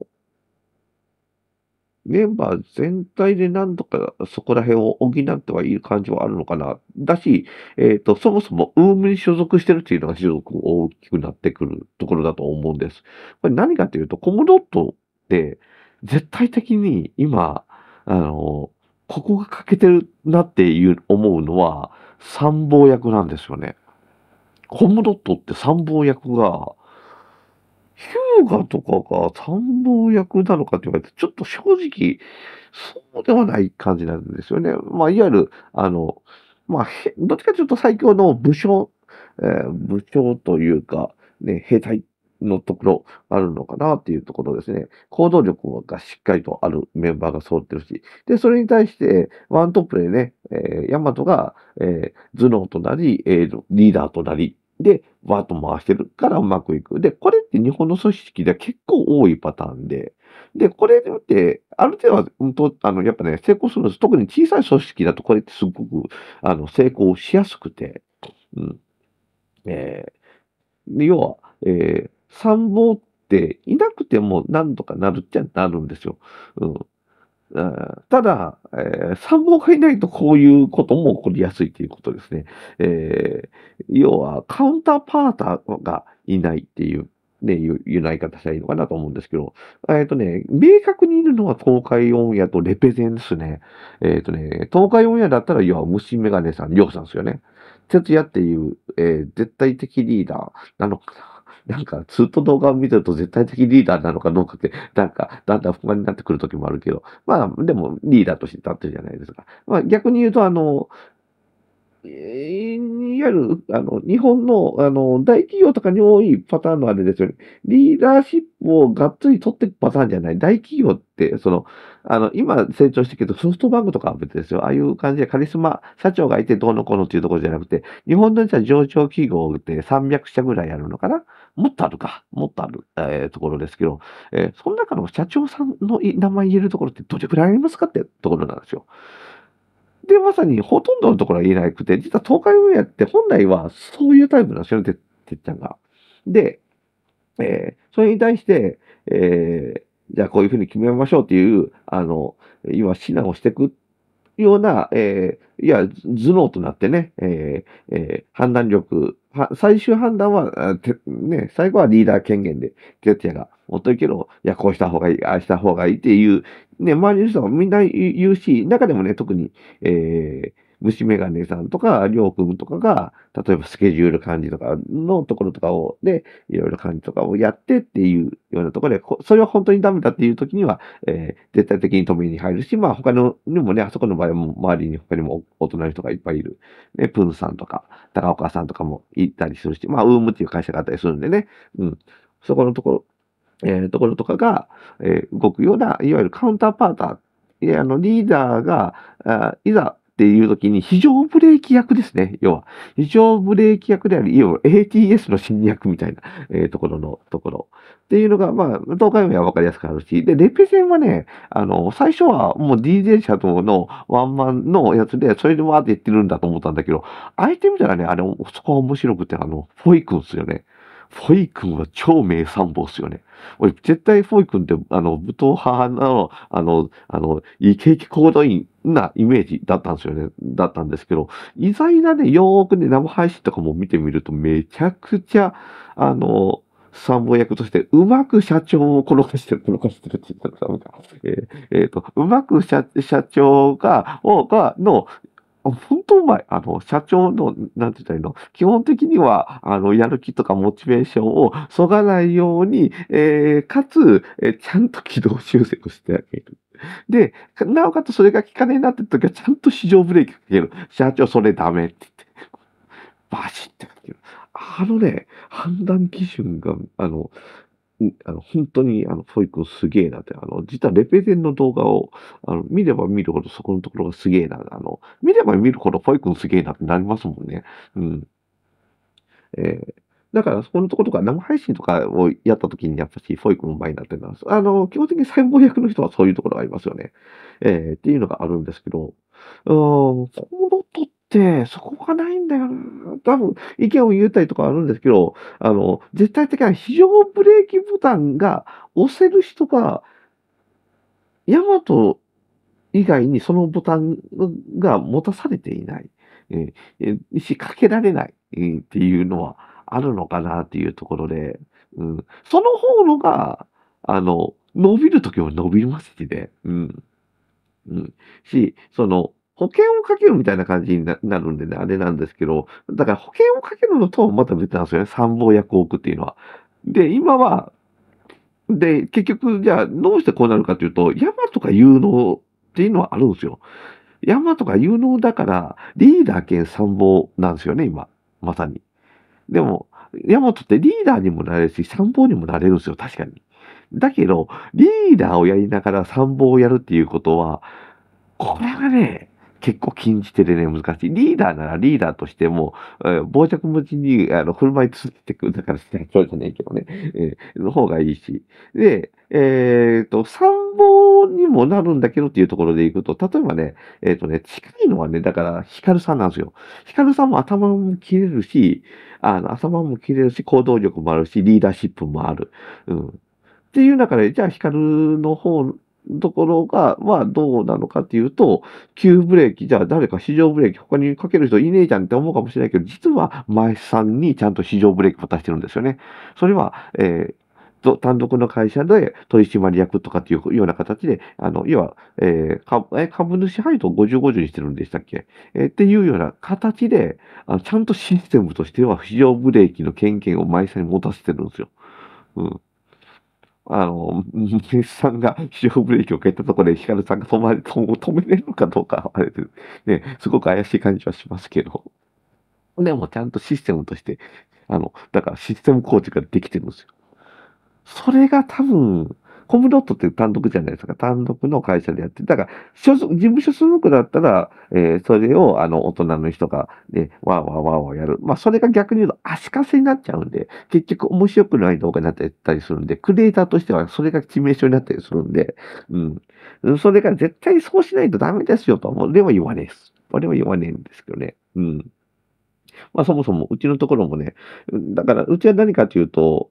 メンバー全体でなんとかそこら辺を補ってはいる感じはあるのかな。だし、えっ、ー、と、そもそもウームに所属してるっていうのが非常に大きくなってくるところだと思うんです。これ何かというと、コムドットって絶対的に今、あの、ここが欠けてるなっていう思うのは参謀役なんですよね。コムドットって参謀役が日向とかが参謀役なのかって言われて、ちょっと正直、そうではない感じなんですよね。まあ、いわゆる、あの、まあ、どっちかというと最強の武将、えー、武将というか、ね、兵隊のところあるのかなっていうところですね。行動力がしっかりとあるメンバーが揃ってるし、で、それに対して、ワントップでね、えー、ヤマトが、えー、頭脳となり、えー、リーダーとなり、で、わーっと回してるからうまくいく。で、これって日本の組織では結構多いパターンで、で、これによって、ある程度は、うんと、あの、やっぱね、成功するんです。特に小さい組織だと、これってすごく、あの、成功しやすくて、うん。えー、で、要は、えー、参謀っていなくても何とかなるっちゃなるんですよ。うん。うん、ただ、えー、参謀がいないとこういうことも起こりやすいということですね。えー、要は、カウンターパーターがいないっていう、ね、いう言い方したらいいのかなと思うんですけど、えっ、ー、とね、明確にいるのは東海オンエアとレペゼンですね。えっ、ー、とね、東海オンエアだったら、要は虫眼鏡さん、りょうさんですよね。徹夜っていう、えー、絶対的リーダーなのかな。なんかずっと動画を見てると絶対的リーダーなのかどうかって、なんかだんだん不安になってくる時もあるけど、まあでもリーダーとして立ってるじゃないですか。まあ逆に言うと、あの、いわゆるあの日本のあの大企業とかに多いパターンのあれですよね。リーダーシップをがっつり取っていくパターンじゃない。大企業って、その、あの、今成長してるけど、ソフトバンクとかは別ですよ。ああいう感じでカリスマ社長がいてどうのこうのっていうところじゃなくて、日本の上場企業って300社ぐらいあるのかな。もっとあるか、もっとある、えー、ところですけど、えー、その中の社長さんの名前言えるところってどれくらいありますかってところなんですよ。で、まさにほとんどのところは言えなくて、実は東海オンエアって本来はそういうタイプなんですよね、てっちゃんが。で、えー、それに対して、えじゃあこういうふうに決めましょうっていう、あの、今、指南をしていくような、えー、いや、頭脳となってね、えーえー、判断力最終判断は、ね、最後はリーダー権限で、哲也が持っていけど、いや、こうした方がいい、ああした方がいいっていう、ね、周りの人はみんな言うし、中でもね、特に、えー、虫眼鏡さんとか、りょうくんとかが、例えばスケジュール管理とかのところとかを、で、いろいろ管理とかをやってっていうようなところで、それは本当にダメだっていう時には、えー、絶対的に止めに入るし、まあ他のにもね、あそこの場合も周りに他にも大人の人がいっぱいいる。ね、プンさんとか、高岡さんとかもいたりするし、まあ、ウームっていう会社があったりするんでね、うん。そこのところ、えー、ところとかが、えー、動くような、いわゆるカウンターパーター、いやあのリーダーがあいざっていう時に非常ブレーキ役ですね。要は、非常ブレーキ役であり、要は ATS の侵略みたいな、えー、ところのところ。っていうのが、まあ、東海アはわかりやすくあるし、で、レペゼンはね、あの、最初はもう DJ 社とのワンマンのやつで、それでわーって言ってるんだと思ったんだけど、相手見たらね、あれ、そこは面白くて、あの、フォイ君ですよね。フォイ君は超名参謀っすよね。俺、絶対フォイ君って、あの、武闘派の、あの、あの、イケイケ行動員なイメージだったんですよね。だったんですけど、意外なね、よーくね、生配信とかも見てみると、めちゃくちゃ、あの、参謀役として、うまく社長を転がしてる、転がしてるって言ったらダメか。えっ、ー、えー、と、うまく社長が、が、の、本当うまい。あの、社長の、なんて言ったらいいの、基本的には、あの、やる気とかモチベーションをそがないように、えー、かつ、えー、ちゃんと軌道修正をしてあげる。で、なおかつそれが効かねえなって時は、ちゃんと市場ブレーキかける。社長、それダメって言って、バシッてかける。あのね、判断基準が、あの、うん、あの本当に、あの、フォイ君すげえなって、あの、実はレペゼンの動画を、あの、見れば見るほどそこのところがすげえな、あの、見れば見るほどフォイ君すげえなってなりますもんね。うん。えー、だから、そこのところとか、生配信とかをやったときに、やっぱし、フォイ君のまいになってります。あの、基本的に細胞役の人はそういうところがありますよね。えー、っていうのがあるんですけど、うん、このて、そこがないんだよな。多分、意見を言ったりとかあるんですけど、あの、絶対的な非常ブレーキボタンが押せる人が、ヤマト以外にそのボタンが持たされていない、えー、し、かけられない、えー、っていうのはあるのかなっていうところで、うん、その方のが、あの、伸びるときは伸びますしね。うん。うん。し、その、保険をかけるみたいな感じになるんでね、あれなんですけど、だから保険をかけるのとはまた別なんですよね、参謀役を置くっていうのは。で、今は、で、結局、じゃあ、どうしてこうなるかというと、山とか有能っていうのはあるんですよ。山とか有能だから、リーダー兼参謀なんですよね、今。まさに。でも、ヤマトってリーダーにもなれるし、参謀にもなれるんですよ、確かに。だけど、リーダーをやりながら参謀をやるっていうことは、これがね、結構禁じ手でね、難しい。リーダーならリーダーとしても、えー、傍着無事に、あの、振る舞い続けてくるんだから、そうじゃねえけどね、えー、の方がいいし。で、えっ、ー、と、参謀にもなるんだけどっていうところでいくと、例えばね、えっ、ー、とね、近いのはね、だから、ヒカルさんなんですよ。ヒカルさんも頭も切れるし、あの、頭も切れるし、行動力もあるし、リーダーシップもある。うん。っていう中で、じゃあ、ヒカルの方ところが、はどうなのかっていうと、急ブレーキ、じゃあ誰か非常ブレーキ、他にかける人いねえじゃんって思うかもしれないけど、実は前さんにちゃんと非常ブレーキ渡してるんですよね。それは、えー、単独の会社で取締役とかっていうような形で、あの、要は、えー、株主配当50、50にしてるんでしたっけ、えー、っていうような形であの、ちゃんとシステムとしては非常ブレーキの権限を前さんに持たせてるんですよ。うん。あの、ミスさんが主要ブレーキをかけたところでヒカルさんが止まれ、止めれるかどうかあれで、ね、すごく怪しい感じはしますけど。でもちゃんとシステムとして、あの、だからシステム構築ができてるんですよ。それが多分、コムドットっていう単独じゃないですか。単独の会社でやって、だから、所属、事務所所属だったら、えー、それを、あの、大人の人が、ね、わーわーわーわーやる。まあ、それが逆に言うと足かせになっちゃうんで、結局面白くない動画になったりするんで、クリエイターとしてはそれが致命傷になったりするんで、うん。それが絶対そうしないとダメですよとは、俺は言わねえです。俺は言わねえんですけどね。うん。まあ、そもそも、うちのところもね、だから、うちは何かというと、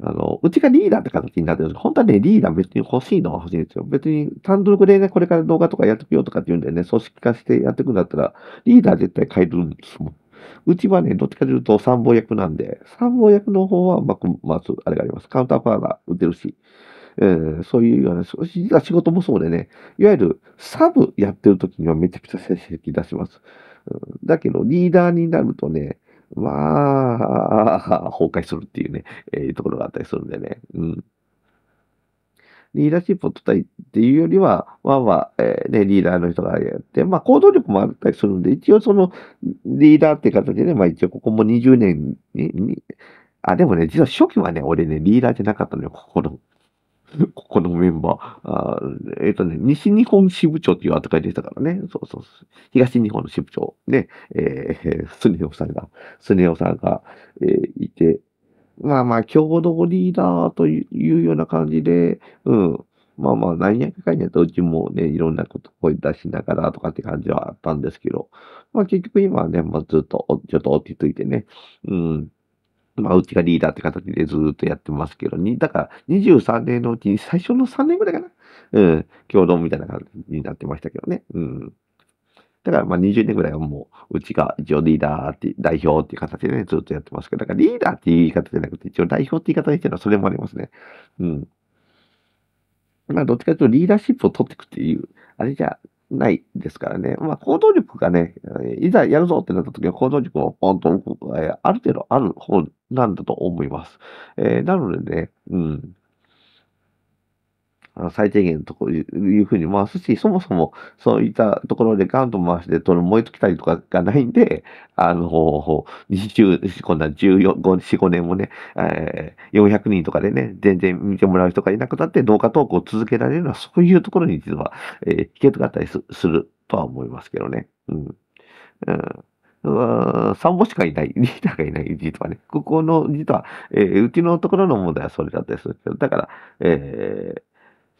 あの、うちがリーダーって形になってるんです本当はね、リーダー別に欲しいのは欲しいんですよ。別に単独でね、これから動画とかやってくよとかって言うんでね、組織化してやっていくんだったら、リーダー絶対変えるんですもん。うちはね、どっちかというと参謀役なんで、参謀役の方はうまく、まず、あれがあります。カウンターパワーが打てるし、えー、そういうような、実は仕事もそうでね、いわゆるサブやってる時にはめちゃくちゃ成績出します。うん、だけど、リーダーになるとね、まあ、崩壊するっていうね、えー、ところがあったりするんでね。うん。リーダーシップを取ったりっていうよりは、まあまあ、えー、ね、リーダーの人がやって、まあ行動力もあったりするんで、一応そのリーダーって形でね、まあ一応ここも20年に、にあ、でもね、実は初期はね、俺ね、リーダーじゃなかったのよ、ここの ここのメンバー。あーえっ、ー、とね、西日本支部長っていう扱いでしたからね。そうそう東日本の支部長。ね、えー、スネさんが、スネ夫さんが、えー、いて、まあまあ、共同リーダーというような感じで、うん。まあまあ、何やかんやとうちもね、いろんなこと声出しながらとかって感じはあったんですけど、まあ結局今はね、まあずっとちょっと落ち着いてね、うん。まあ、うちがリーダーって形でずっとやってますけど、に、だから、23年のうちに最初の3年ぐらいかな。うん。共同みたいな感じになってましたけどね。うん。だから、まあ、20年ぐらいはもう、うちが一応リーダーって、代表っていう形でね、ずっとやってますけど、だからリーダーっていう言い方じゃなくて、一応代表って言い方にしてるのはそれもありますね。うん。まあ、どっちかというとリーダーシップを取っていくっていう、あれじゃないですからね。まあ、行動力がね、いざやるぞってなった時は行動力もポンと、えある程度ある方なんだと思います。えー、なのでね、うん。最低限のとこいうふうに回すし、そもそもそういったところでガンと回して取る燃えときたりとかがないんで、あの、20、こんな14、4、5年もね、えー、400人とかでね、全然見てもらう人がいなくなって動画投稿を続けられるのは、そういうところに実は、えー、秘訣があったりするとは思いますけどね。うん。うんう三本しかいない、リーダーがいない、実はね。ここの、実は、えー、うちのところの問題はそれだったりするけど、だから、えー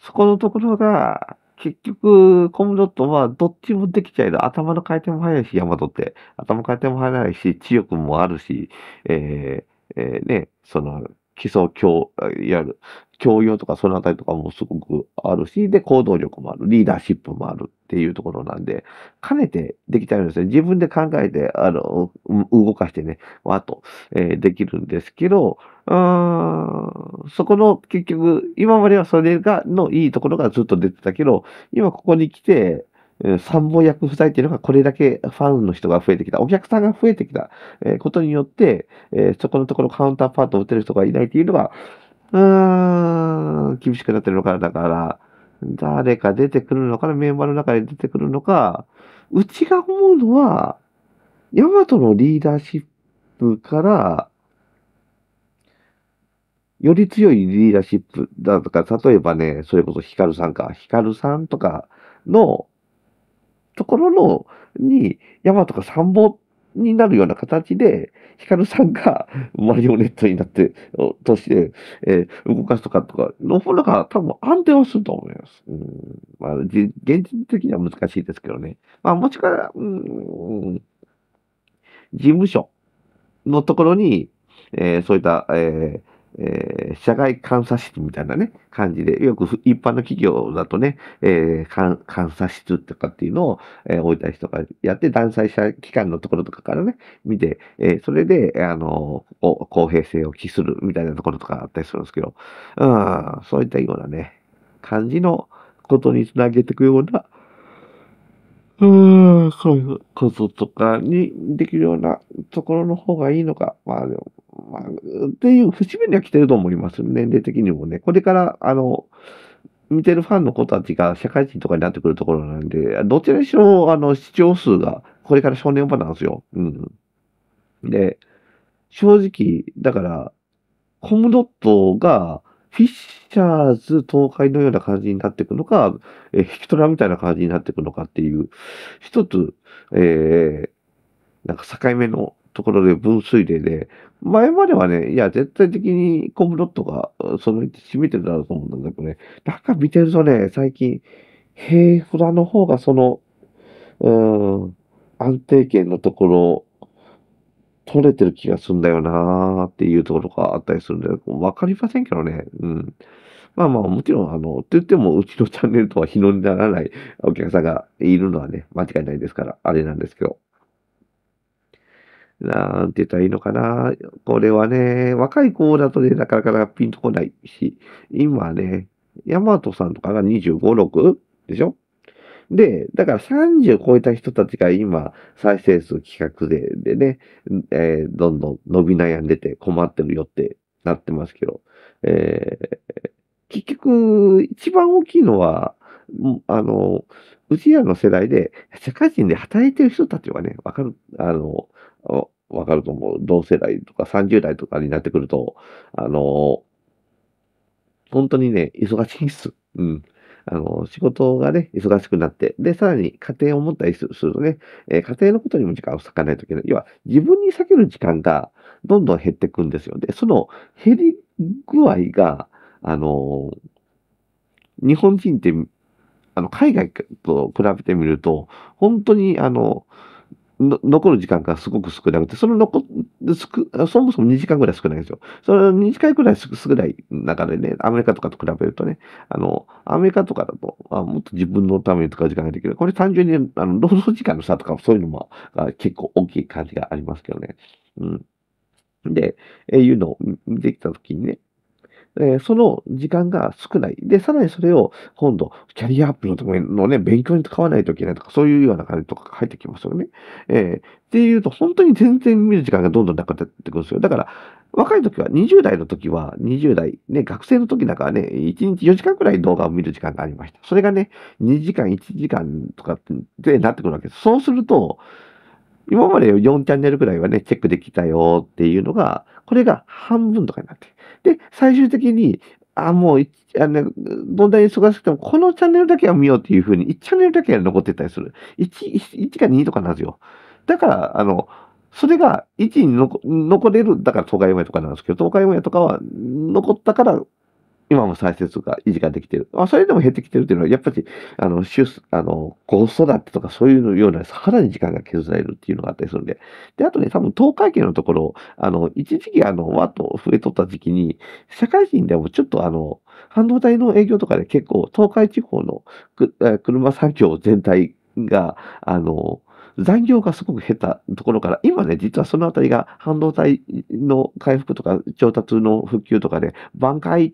そこのところが、結局、コムドットはどっちもできちゃう頭の回転も速いし、ヤマトって。頭回転も速いし、知力もあるし、えー、えー、ね、その、基礎教、やる、教養とかそのあたりとかもすごくあるし、で、行動力もある、リーダーシップもあるっていうところなんで、かねてできたようですね。自分で考えて、あの、動かしてね、わっと、えー、できるんですけど、うん、そこの結局、今まではそれが、のいいところがずっと出てたけど、今ここに来て、三本役不在っていうのがこれだけファンの人が増えてきた、お客さんが増えてきたことによって、そこのところカウンターパートを打てる人がいないっていうのが、うーん、厳しくなってるのかな。だから、誰か出てくるのかな、メンバーの中で出てくるのか、うちが思うのは、ヤマトのリーダーシップから、より強いリーダーシップだとか、例えばね、それこそヒカルさんか、ヒカルさんとかのところの、に、山とかが参謀になるような形で、ヒカルさんが マリオネットになって、として、えー、動かすとかとか、の方が多分安定はすると思います。うん。まあ、現実的には難しいですけどね。まあ、もしくは、うん、事務所のところに、えー、そういった、えー、えー、社外監査室みたいなね、感じで、よく一般の企業だとね、えー、監査室とかっていうのを、えー、置いたりとかやって、断裁者機関のところとかからね、見て、えー、それで、あの公平性を期するみたいなところとかあったりするんですけど、うん、そういったようなね、感じのことにつなげていくような、うん、そういうこととかにできるようなところの方がいいのか、まあでも、まあ、っていう節目には来てると思います、年齢的にもね。これから、あの、見てるファンの子たちが社会人とかになってくるところなんで、どちらにしろ、あの、視聴数が、これから少年オーバーなんですよ。うん。で、正直、だから、コムドットが、フィッシャーズ東海のような感じになっていくのか、えー、ヒキトラみたいな感じになっていくのかっていう、一つ、えー、なんか境目のところで分水嶺で、前まではね、いや、絶対的にコムロットがその位置占めてるだろうと思うんだけどね、なんか見てるとね、最近、平札の方がその、うん、安定圏のところ、取れてる気がするんだよなーっていうところがあったりするんで、わかりませんけどね。うん。まあまあ、もちろん、あの、って言っても、うちのチャンネルとは日のにならないお客さんがいるのはね、間違いないですから、あれなんですけど。なんて言ったらいいのかな。これはね、若い子だとね、なかなかピンとこないし、今ね、ヤマトさんとかが25、6? でしょで、だから30超えた人たちが今、再生数企画で、でね、えー、どんどん伸び悩んでて困ってるよってなってますけど、えー、結局、一番大きいのは、あの、うちらの世代で、社会人で働いてる人たちはね、わかる、あの、わかると思う。同世代とか30代とかになってくると、あの、本当にね、忙しいっす。うん。あの、仕事がね、忙しくなって、で、さらに家庭を持ったりするとね、えー、家庭のことにも時間を割かないといけない。要は、自分に割ける時間がどんどん減っていくんですよで、その減り具合が、あのー、日本人って、あの、海外と比べてみると、本当に、あのー、残る時間がすごく少なくて、その残く、そもそも2時間ぐらい少ないんですよ。その2時間ぐらい少ない中でね、アメリカとかと比べるとね、あの、アメリカとかだと、あもっと自分のために使う時間ができる。これ単純に、あの、労働時間の差とかそういうのも結構大きい感じがありますけどね。うん。で、えいうのをできたときにね、えその時間が少ない。で、さらにそれを今度、キャリアアップのためのね、勉強に使わないといけないとか、そういうような感じとかが入ってきますよね。えー、っていうと、本当に全然見る時間がどんどんなくなってくるんですよ。だから、若い時は、20代の時は、20代、ね、学生の時なんかはね、1日4時間くらい動画を見る時間がありました。それがね、2時間、1時間とかってなってくるわけです。そうすると、今まで4チャンネルくらいはね、チェックできたよっていうのが、これが半分とかになって、で、最終的に、あ、もう、あの、どんに忙しくても、このチャンネルだけは見ようっていうふうに、1チャンネルだけは残ってたりする。1、1か2とかなんですよ。だから、あの、それが1に残れる、だから東海オンエアとかなんですけど、東海オンエアとかは残ったから今も再生数が維持ができている。まあ、それでも減ってきてるというのは、やっぱり、あの、出、あの、子育てとかそういうような、さらに時間が削られるっていうのがあったりするんで。で、あとね、多分、東海圏のところ、あの、一時期、あの、わっと増えとった時期に、社会人でもちょっと、あの、半導体の営業とかで結構、東海地方の車産業全体が、あの、残業がすごく減ったところから、今ね、実はそのあたりが半導体の回復とか調達の復旧とかで挽回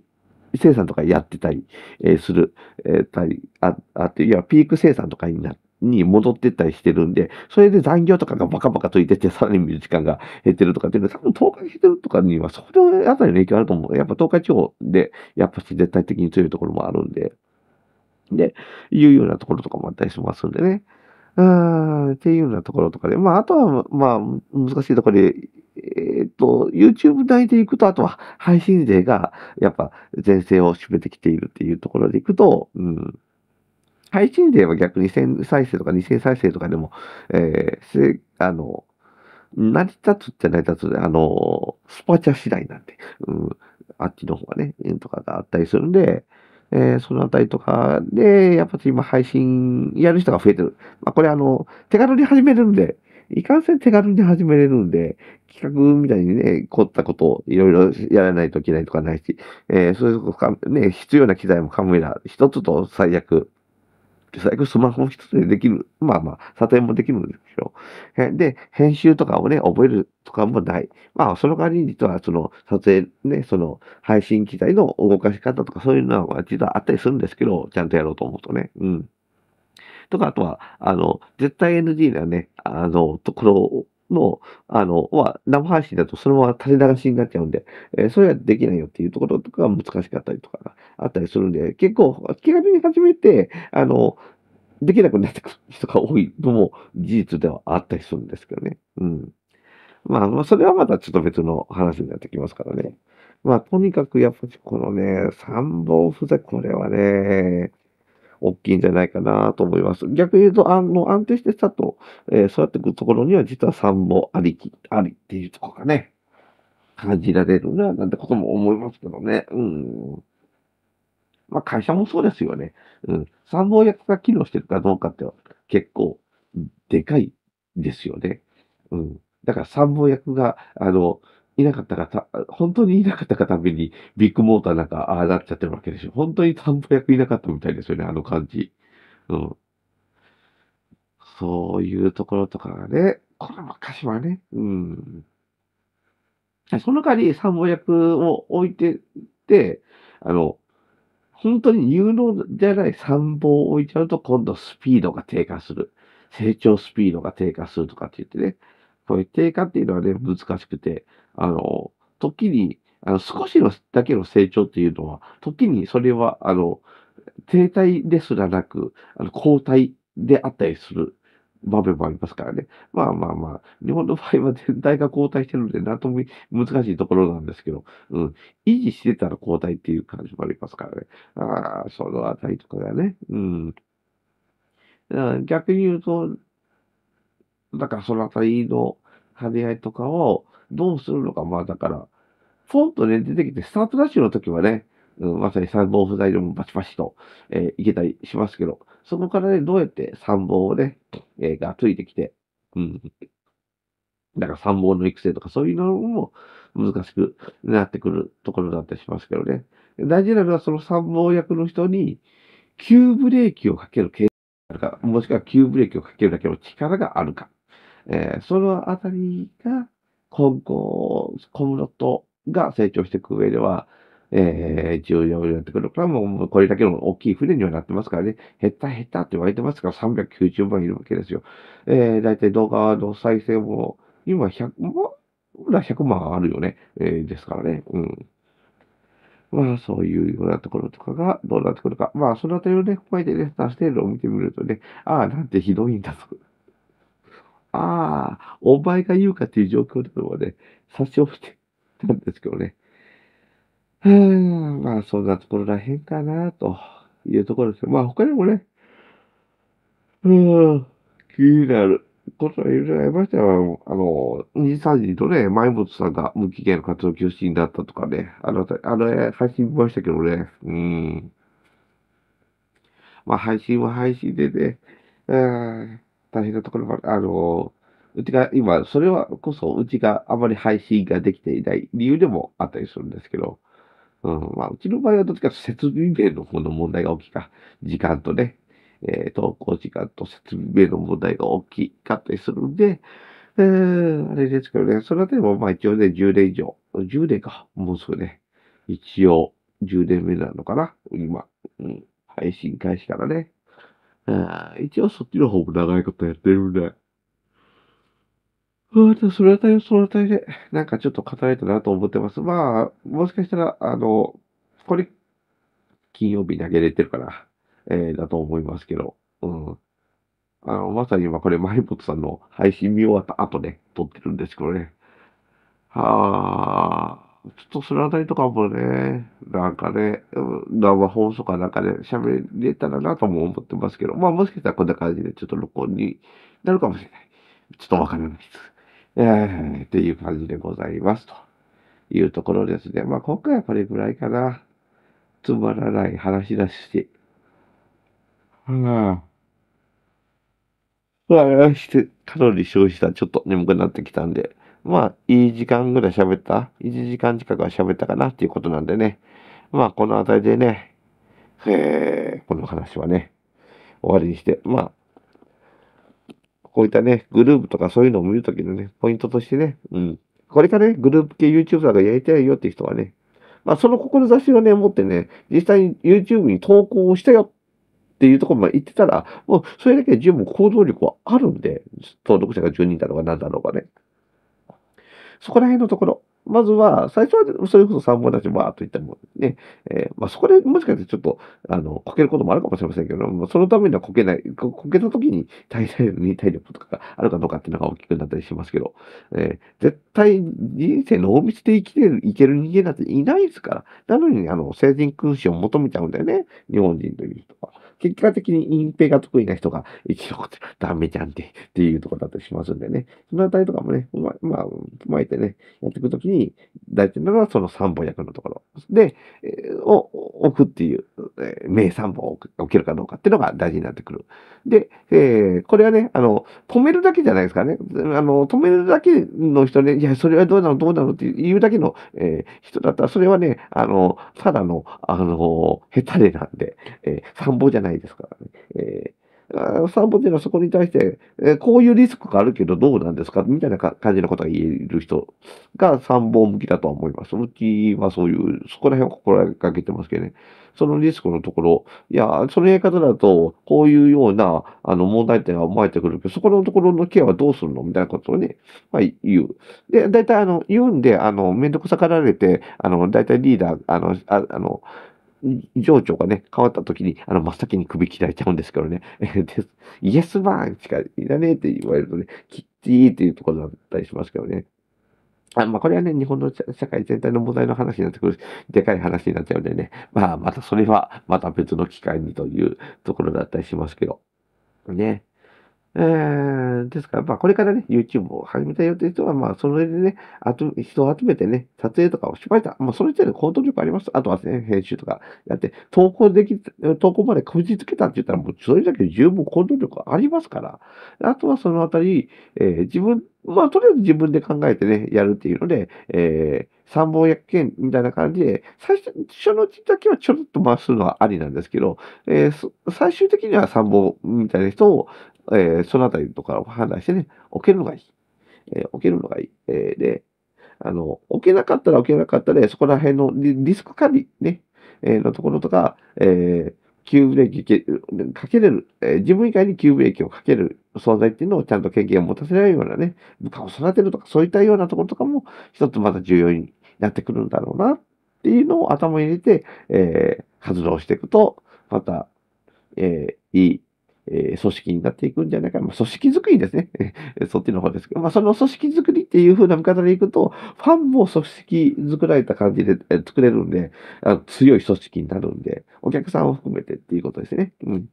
生産とかやってたり、えー、する、えー、たり、あ、あって、いや、ピーク生産とかになに戻ってったりしてるんで、それで残業とかがバカバカといてて、さらに見る時間が減ってるとかっていうのは、多分東海減ってるとかには、それあたりの影響あると思う。やっぱ東海地方で、やっぱし絶対的に強いところもあるんで、で、いうようなところとかもあったりしますんでね。うん、っていうようなところとかで、まあ、あとは、まあ、難しいところでえっと、YouTube 内で行くと、あとは配信税がやっぱ全盛を占めてきているっていうところで行くと、うん、配信税は逆に1000再生とか2000再生とかでも、えー、あの、成り立つって成り立つで、あの、スパチャ次第なんで、うん、あっちの方がね、円とかがあったりするんで、えー、そのあたりとかで、やっぱり今配信やる人が増えてる。まあ、これあの、手軽に始めるんで、いかんせん手軽に始めれるんで、企画みたいにね、凝ったことをいろいろやらないといけないとかないし、えー、そういうことね、必要な機材もカメラ一つと最悪、最悪スマホ一つでできる。まあまあ、査定もできるんですけど。で、編集とかをね、覚えるとかもない。まあ、その代わりに実は、その、撮影ね、その、配信機材の動かし方とかそういうのは実はあったりするんですけど、ちゃんとやろうと思うとね。うん。とか、あとは、あの、絶対 NG なね、あの、ところの、あの、は、生配信だとそのまま垂れ流しになっちゃうんで、えー、それはできないよっていうところとかが難しかったりとか、あったりするんで、結構、気軽に始めて、あの、できなくなってくる人が多いのも事実ではあったりするんですけどね。うん。まあ、まあ、それはまたちょっと別の話になってきますからね。まあ、とにかくやっぱりこのね、三本ふざ、これはね、大きいんじゃないかなと思います。逆に言うと、あの、安定してスタート、えー、そうやってくるところには、実は3もありき、ありっていうところがね、感じられるな、なんてことも思いますけどね。うん。まあ、会社もそうですよね。うん。参謀役が機能してるかどうかって結構でかいですよね。うん。だから参謀役が、あの、いなかったかた、本当にいなかったかために、ビッグモーターなんか、ああなっちゃってるわけでしょ。本当に担保役いなかったみたいですよね、あの感じ。うん。そういうところとかがね、これ昔はね、うん。その代わり、参謀役を置いてて、あの、本当に有能じゃない参謀を置いちゃうと、今度スピードが低下する。成長スピードが低下するとかって言ってね。こういう低下っていうのはね、難しくて、あの、時に、あの少しのだけの成長っていうのは、時にそれは、あの、停滞ですらなく、あの後退であったりする場面もありますからね。まあまあまあ、日本の場合は全体が後退してるので、なんとも難しいところなんですけど、うん、維持してたら後退っていう感じもありますからね。ああ、そのあたりとかがね、うん。逆に言うと、だからそのあたりの張ね合いとかを、どうするのか、まあだから、ポンとね、出てきて、スタートダッシュの時はね、うん、まさに参謀不在でもバチバチと、えー、いけたりしますけど、そこからね、どうやって参謀をね、えー、がついてきて、うん。だから参謀の育成とかそういうのも難しくなってくるところだったりしますけどね。大事なのはその参謀役の人に、急ブレーキをかける経験があるか、もしくは急ブレーキをかけるだけの力があるか、えー、そのあたりが、今後、小室とが成長していく上では、えー、重要になってくる。これはもう、これだけの大きい船にはなってますからね、減った減ったって言われてますから、390万いるわけですよ。えー、だいたい動画の再生も、今100万、まだ100万あるよね。えー、ですからね。うん。まあ、そういうようなところとかがどうなってくるか。まあ、そのあたりをね、踏まえてね、出してるのを見てみるとね、ああ、なんてひどいんだと。ああ、お前が言うかっていう状況でもね、差し押してたんですけどね。うん、まあそんなところらへんかな、というところですまあ他にもね、うん、気になることはいろいろありましたよ。あの、2、3時にとね、前本さんが無期限の活動休止になったとかね、あの、あの配信見ましたけどね、うん。まあ配信は配信でね、うん大変なところもあの、うちが今、それはこそうちがあまり配信ができていない理由でもあったりするんですけど、うん、まあ、うちの場合はどっちかというと設備面の方の問題が大きいか、時間とね、えー、投稿時間と設備面の問題が大きかったりするんで、えー、あれですけどね、それでもまあ一応ね、10年以上、10年か、もうすぐね、一応10年目なのかな、今、うん、配信開始からね。一応そっちの方も長いことやってるんで。うんそれあたり、そのあたりで、なんかちょっと語れたなと思ってます。まあ、もしかしたら、あの、これ、金曜日投げれてるから、えー、だと思いますけど、うん。あの、まさに今これ、マイポトさんの配信見終わった後ね、撮ってるんですけどね。はあ。ちょっとそのあたりとかもね、なんかね、生放送かなんかで、ね、喋れたらなとも思ってますけど、まあもしかしたらこんな感じでちょっと録音になるかもしれない。ちょっとわからないです。えー、っていう感じでございますというところですね。まあ今回はこれぐらいかな。つまらない話だし。うん。まあ、して、カロリー消費したらちょっと眠くなってきたんで、まあ、いい時間ぐらい喋った ?1 時間近くは喋ったかなっていうことなんでね。まあ、この辺りでね、えー、この話はね、終わりにして、まあ、こういったね、グループとかそういうのを見るときのね、ポイントとしてね、うん。これからね、グループ系 YouTuber がやりたいよって人はね、まあ、その志をね、持ってね、実際に YouTube に投稿をしたよっていうところまで行ってたら、もうそれだけ十分行動力はあるんで、登録者が10人だろうが何だろうがね。そこら辺のところ、まずは、最初はそれこそ3本立ちバーっといったもんね、えー、まあ、そこでもしかしてちょっと、あの、こけることもあるかもしれませんけど、そのためにはこけない、こけた時に体力に体力とかがあるかどうかっていうのが大きくなったりしますけど、えー、絶対人生の大道で生きれる、いける人間なんていないですから、なのに、あの、成人君子を求めちゃうんだよね、日本人という人は。結果的に隠蔽が得意な人が生き残ってダメじゃんってっていうところだとしますんでね。そのあたりとかもね、ま、まあ、踏まえてね、やっていくときに、大事なのはその三本役のところで、えを置くっていう、名三本を置けるかどうかっていうのが大事になってくる。で、えー、これはね、あの、止めるだけじゃないですかね。あの、止めるだけの人ね、いや、それはどうなの、どうなのっていうだけの、えー、人だったら、それはね、あの、ただの、あの、下手でなんで、えー、三本じゃないないですからね。えー散歩っていうのはそこに対して、えー、こういうリスクがあるけどどうなんですかみたいな感じのことが言える人が散歩向きだとは思います。うちはそういう、そこら辺を心がけてますけどね。そのリスクのところ、いや、そのやり方だと、こういうような、あの、問題点が思えてくるけど、そこのところのケアはどうするのみたいなことをね、まあ、言う。で、大体、あの、言うんで、あの、めんどくさかられて、あの、大体リーダー、あの、ああの、情緒がね、変わった時に、あの、真っ先に首切られちゃうんですけどね。イエスマンしかいらねえって言われるとね、きっちーっていうところだったりしますけどね。あまあ、これはね、日本の社会全体の問題の話になってくるでかい話になっちゃうんでね。まあ、またそれは、また別の機会にというところだったりしますけど。ね。えー、ですから、まあ、これからね、YouTube を始めたよという人は、まあ、それでね、あと、人を集めてね、撮影とかをしました。まあ、その時点で行動力あります。あとはね、編集とかやって、投稿でき、投稿までこじつけたって言ったら、もう、それだけ十分行動力ありますから。あとはそのあたり、えー、自分、まあ、とりあえず自分で考えてね、やるっていうので、えー、三本薬券みたいな感じで、最初のうちだけはちょろっと回すのはありなんですけど、えー、最終的には三本みたいな人をえー、そのあたりとかを判断してね、置けるのがいい。えー、置けるのがいい。えー、で、あの、置けなかったら置けなかったで、そこら辺のリスク管理ね、えー、のところとか、えー、急ブレーキかけれる、えー、自分以外に急ブレーキをかける存在っていうのをちゃんと経験を持たせないようなね、部下を育てるとか、そういったようなところとかも、一つまた重要になってくるんだろうなっていうのを頭に入れて、えー、活動していくと、また、えー、いいえー、組織になっていくんじゃないか。まあ、組織づくりですね。そっちの方ですけど、まあ、その組織づくりっていう風な見方でいくと、ファンも組織作られた感じで、えー、作れるんであの、強い組織になるんで、お客さんを含めてっていうことですね。うん。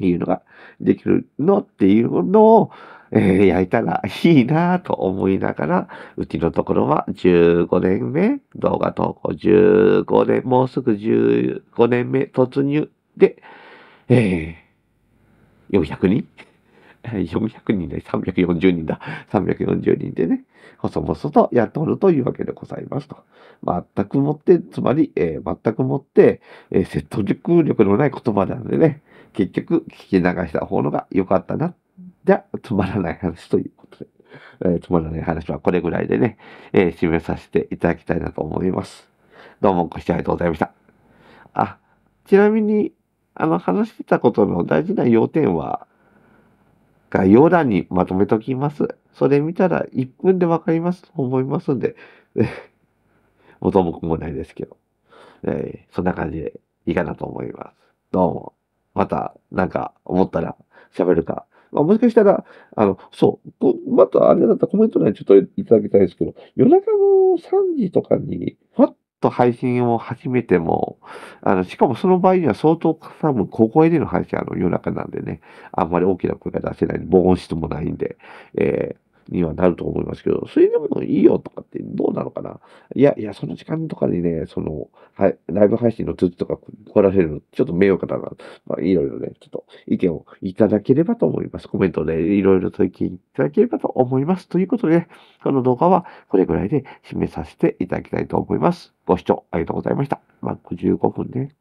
いうのができるのっていうのを、えー、焼いたらいいなと思いながら、うちのところは15年目、動画投稿15年、もうすぐ15年目突入で、えー400人400 人で340人だ。340人でね、細々と雇るというわけでございますと。全くもって、つまり、えー、全くもって、えー、説得力のない言葉なのでね、結局聞き流した方のが良かったな。じゃ、あ、つまらない話ということで、えー、つまらない話はこれぐらいでね、え締めさせていただきたいなと思います。どうもご視聴ありがとうございました。あ、ちなみに、あの、話してたことの大事な要点は、概要欄にまとめときます。それ見たら1分でわかりますと思いますんで、元も子もないですけど、えー、そんな感じでいいかなと思います。どうも。また、なんか、思ったら喋るか。まあ、もしかしたら、あの、そう、またあれだったらコメント欄にちょっといただきたいですけど、夜中の3時とかに、ファッと配信を始めても、あの、しかもその場合には相当多分高校での配信あの夜中なんでね、あんまり大きな声が出せない、防音室もないんで、えーにはなると思いますけど、それでもいいよとかってどうなのかないやいや、その時間とかにね、その、はい、ライブ配信の通知とか来られるの、ちょっと迷惑だな、まあ、いろいろね、ちょっと意見をいただければと思います。コメントでいろいろと意見いただければと思います。ということで、この動画はこれぐらいで締めさせていただきたいと思います。ご視聴ありがとうございました。まあ、55分ね。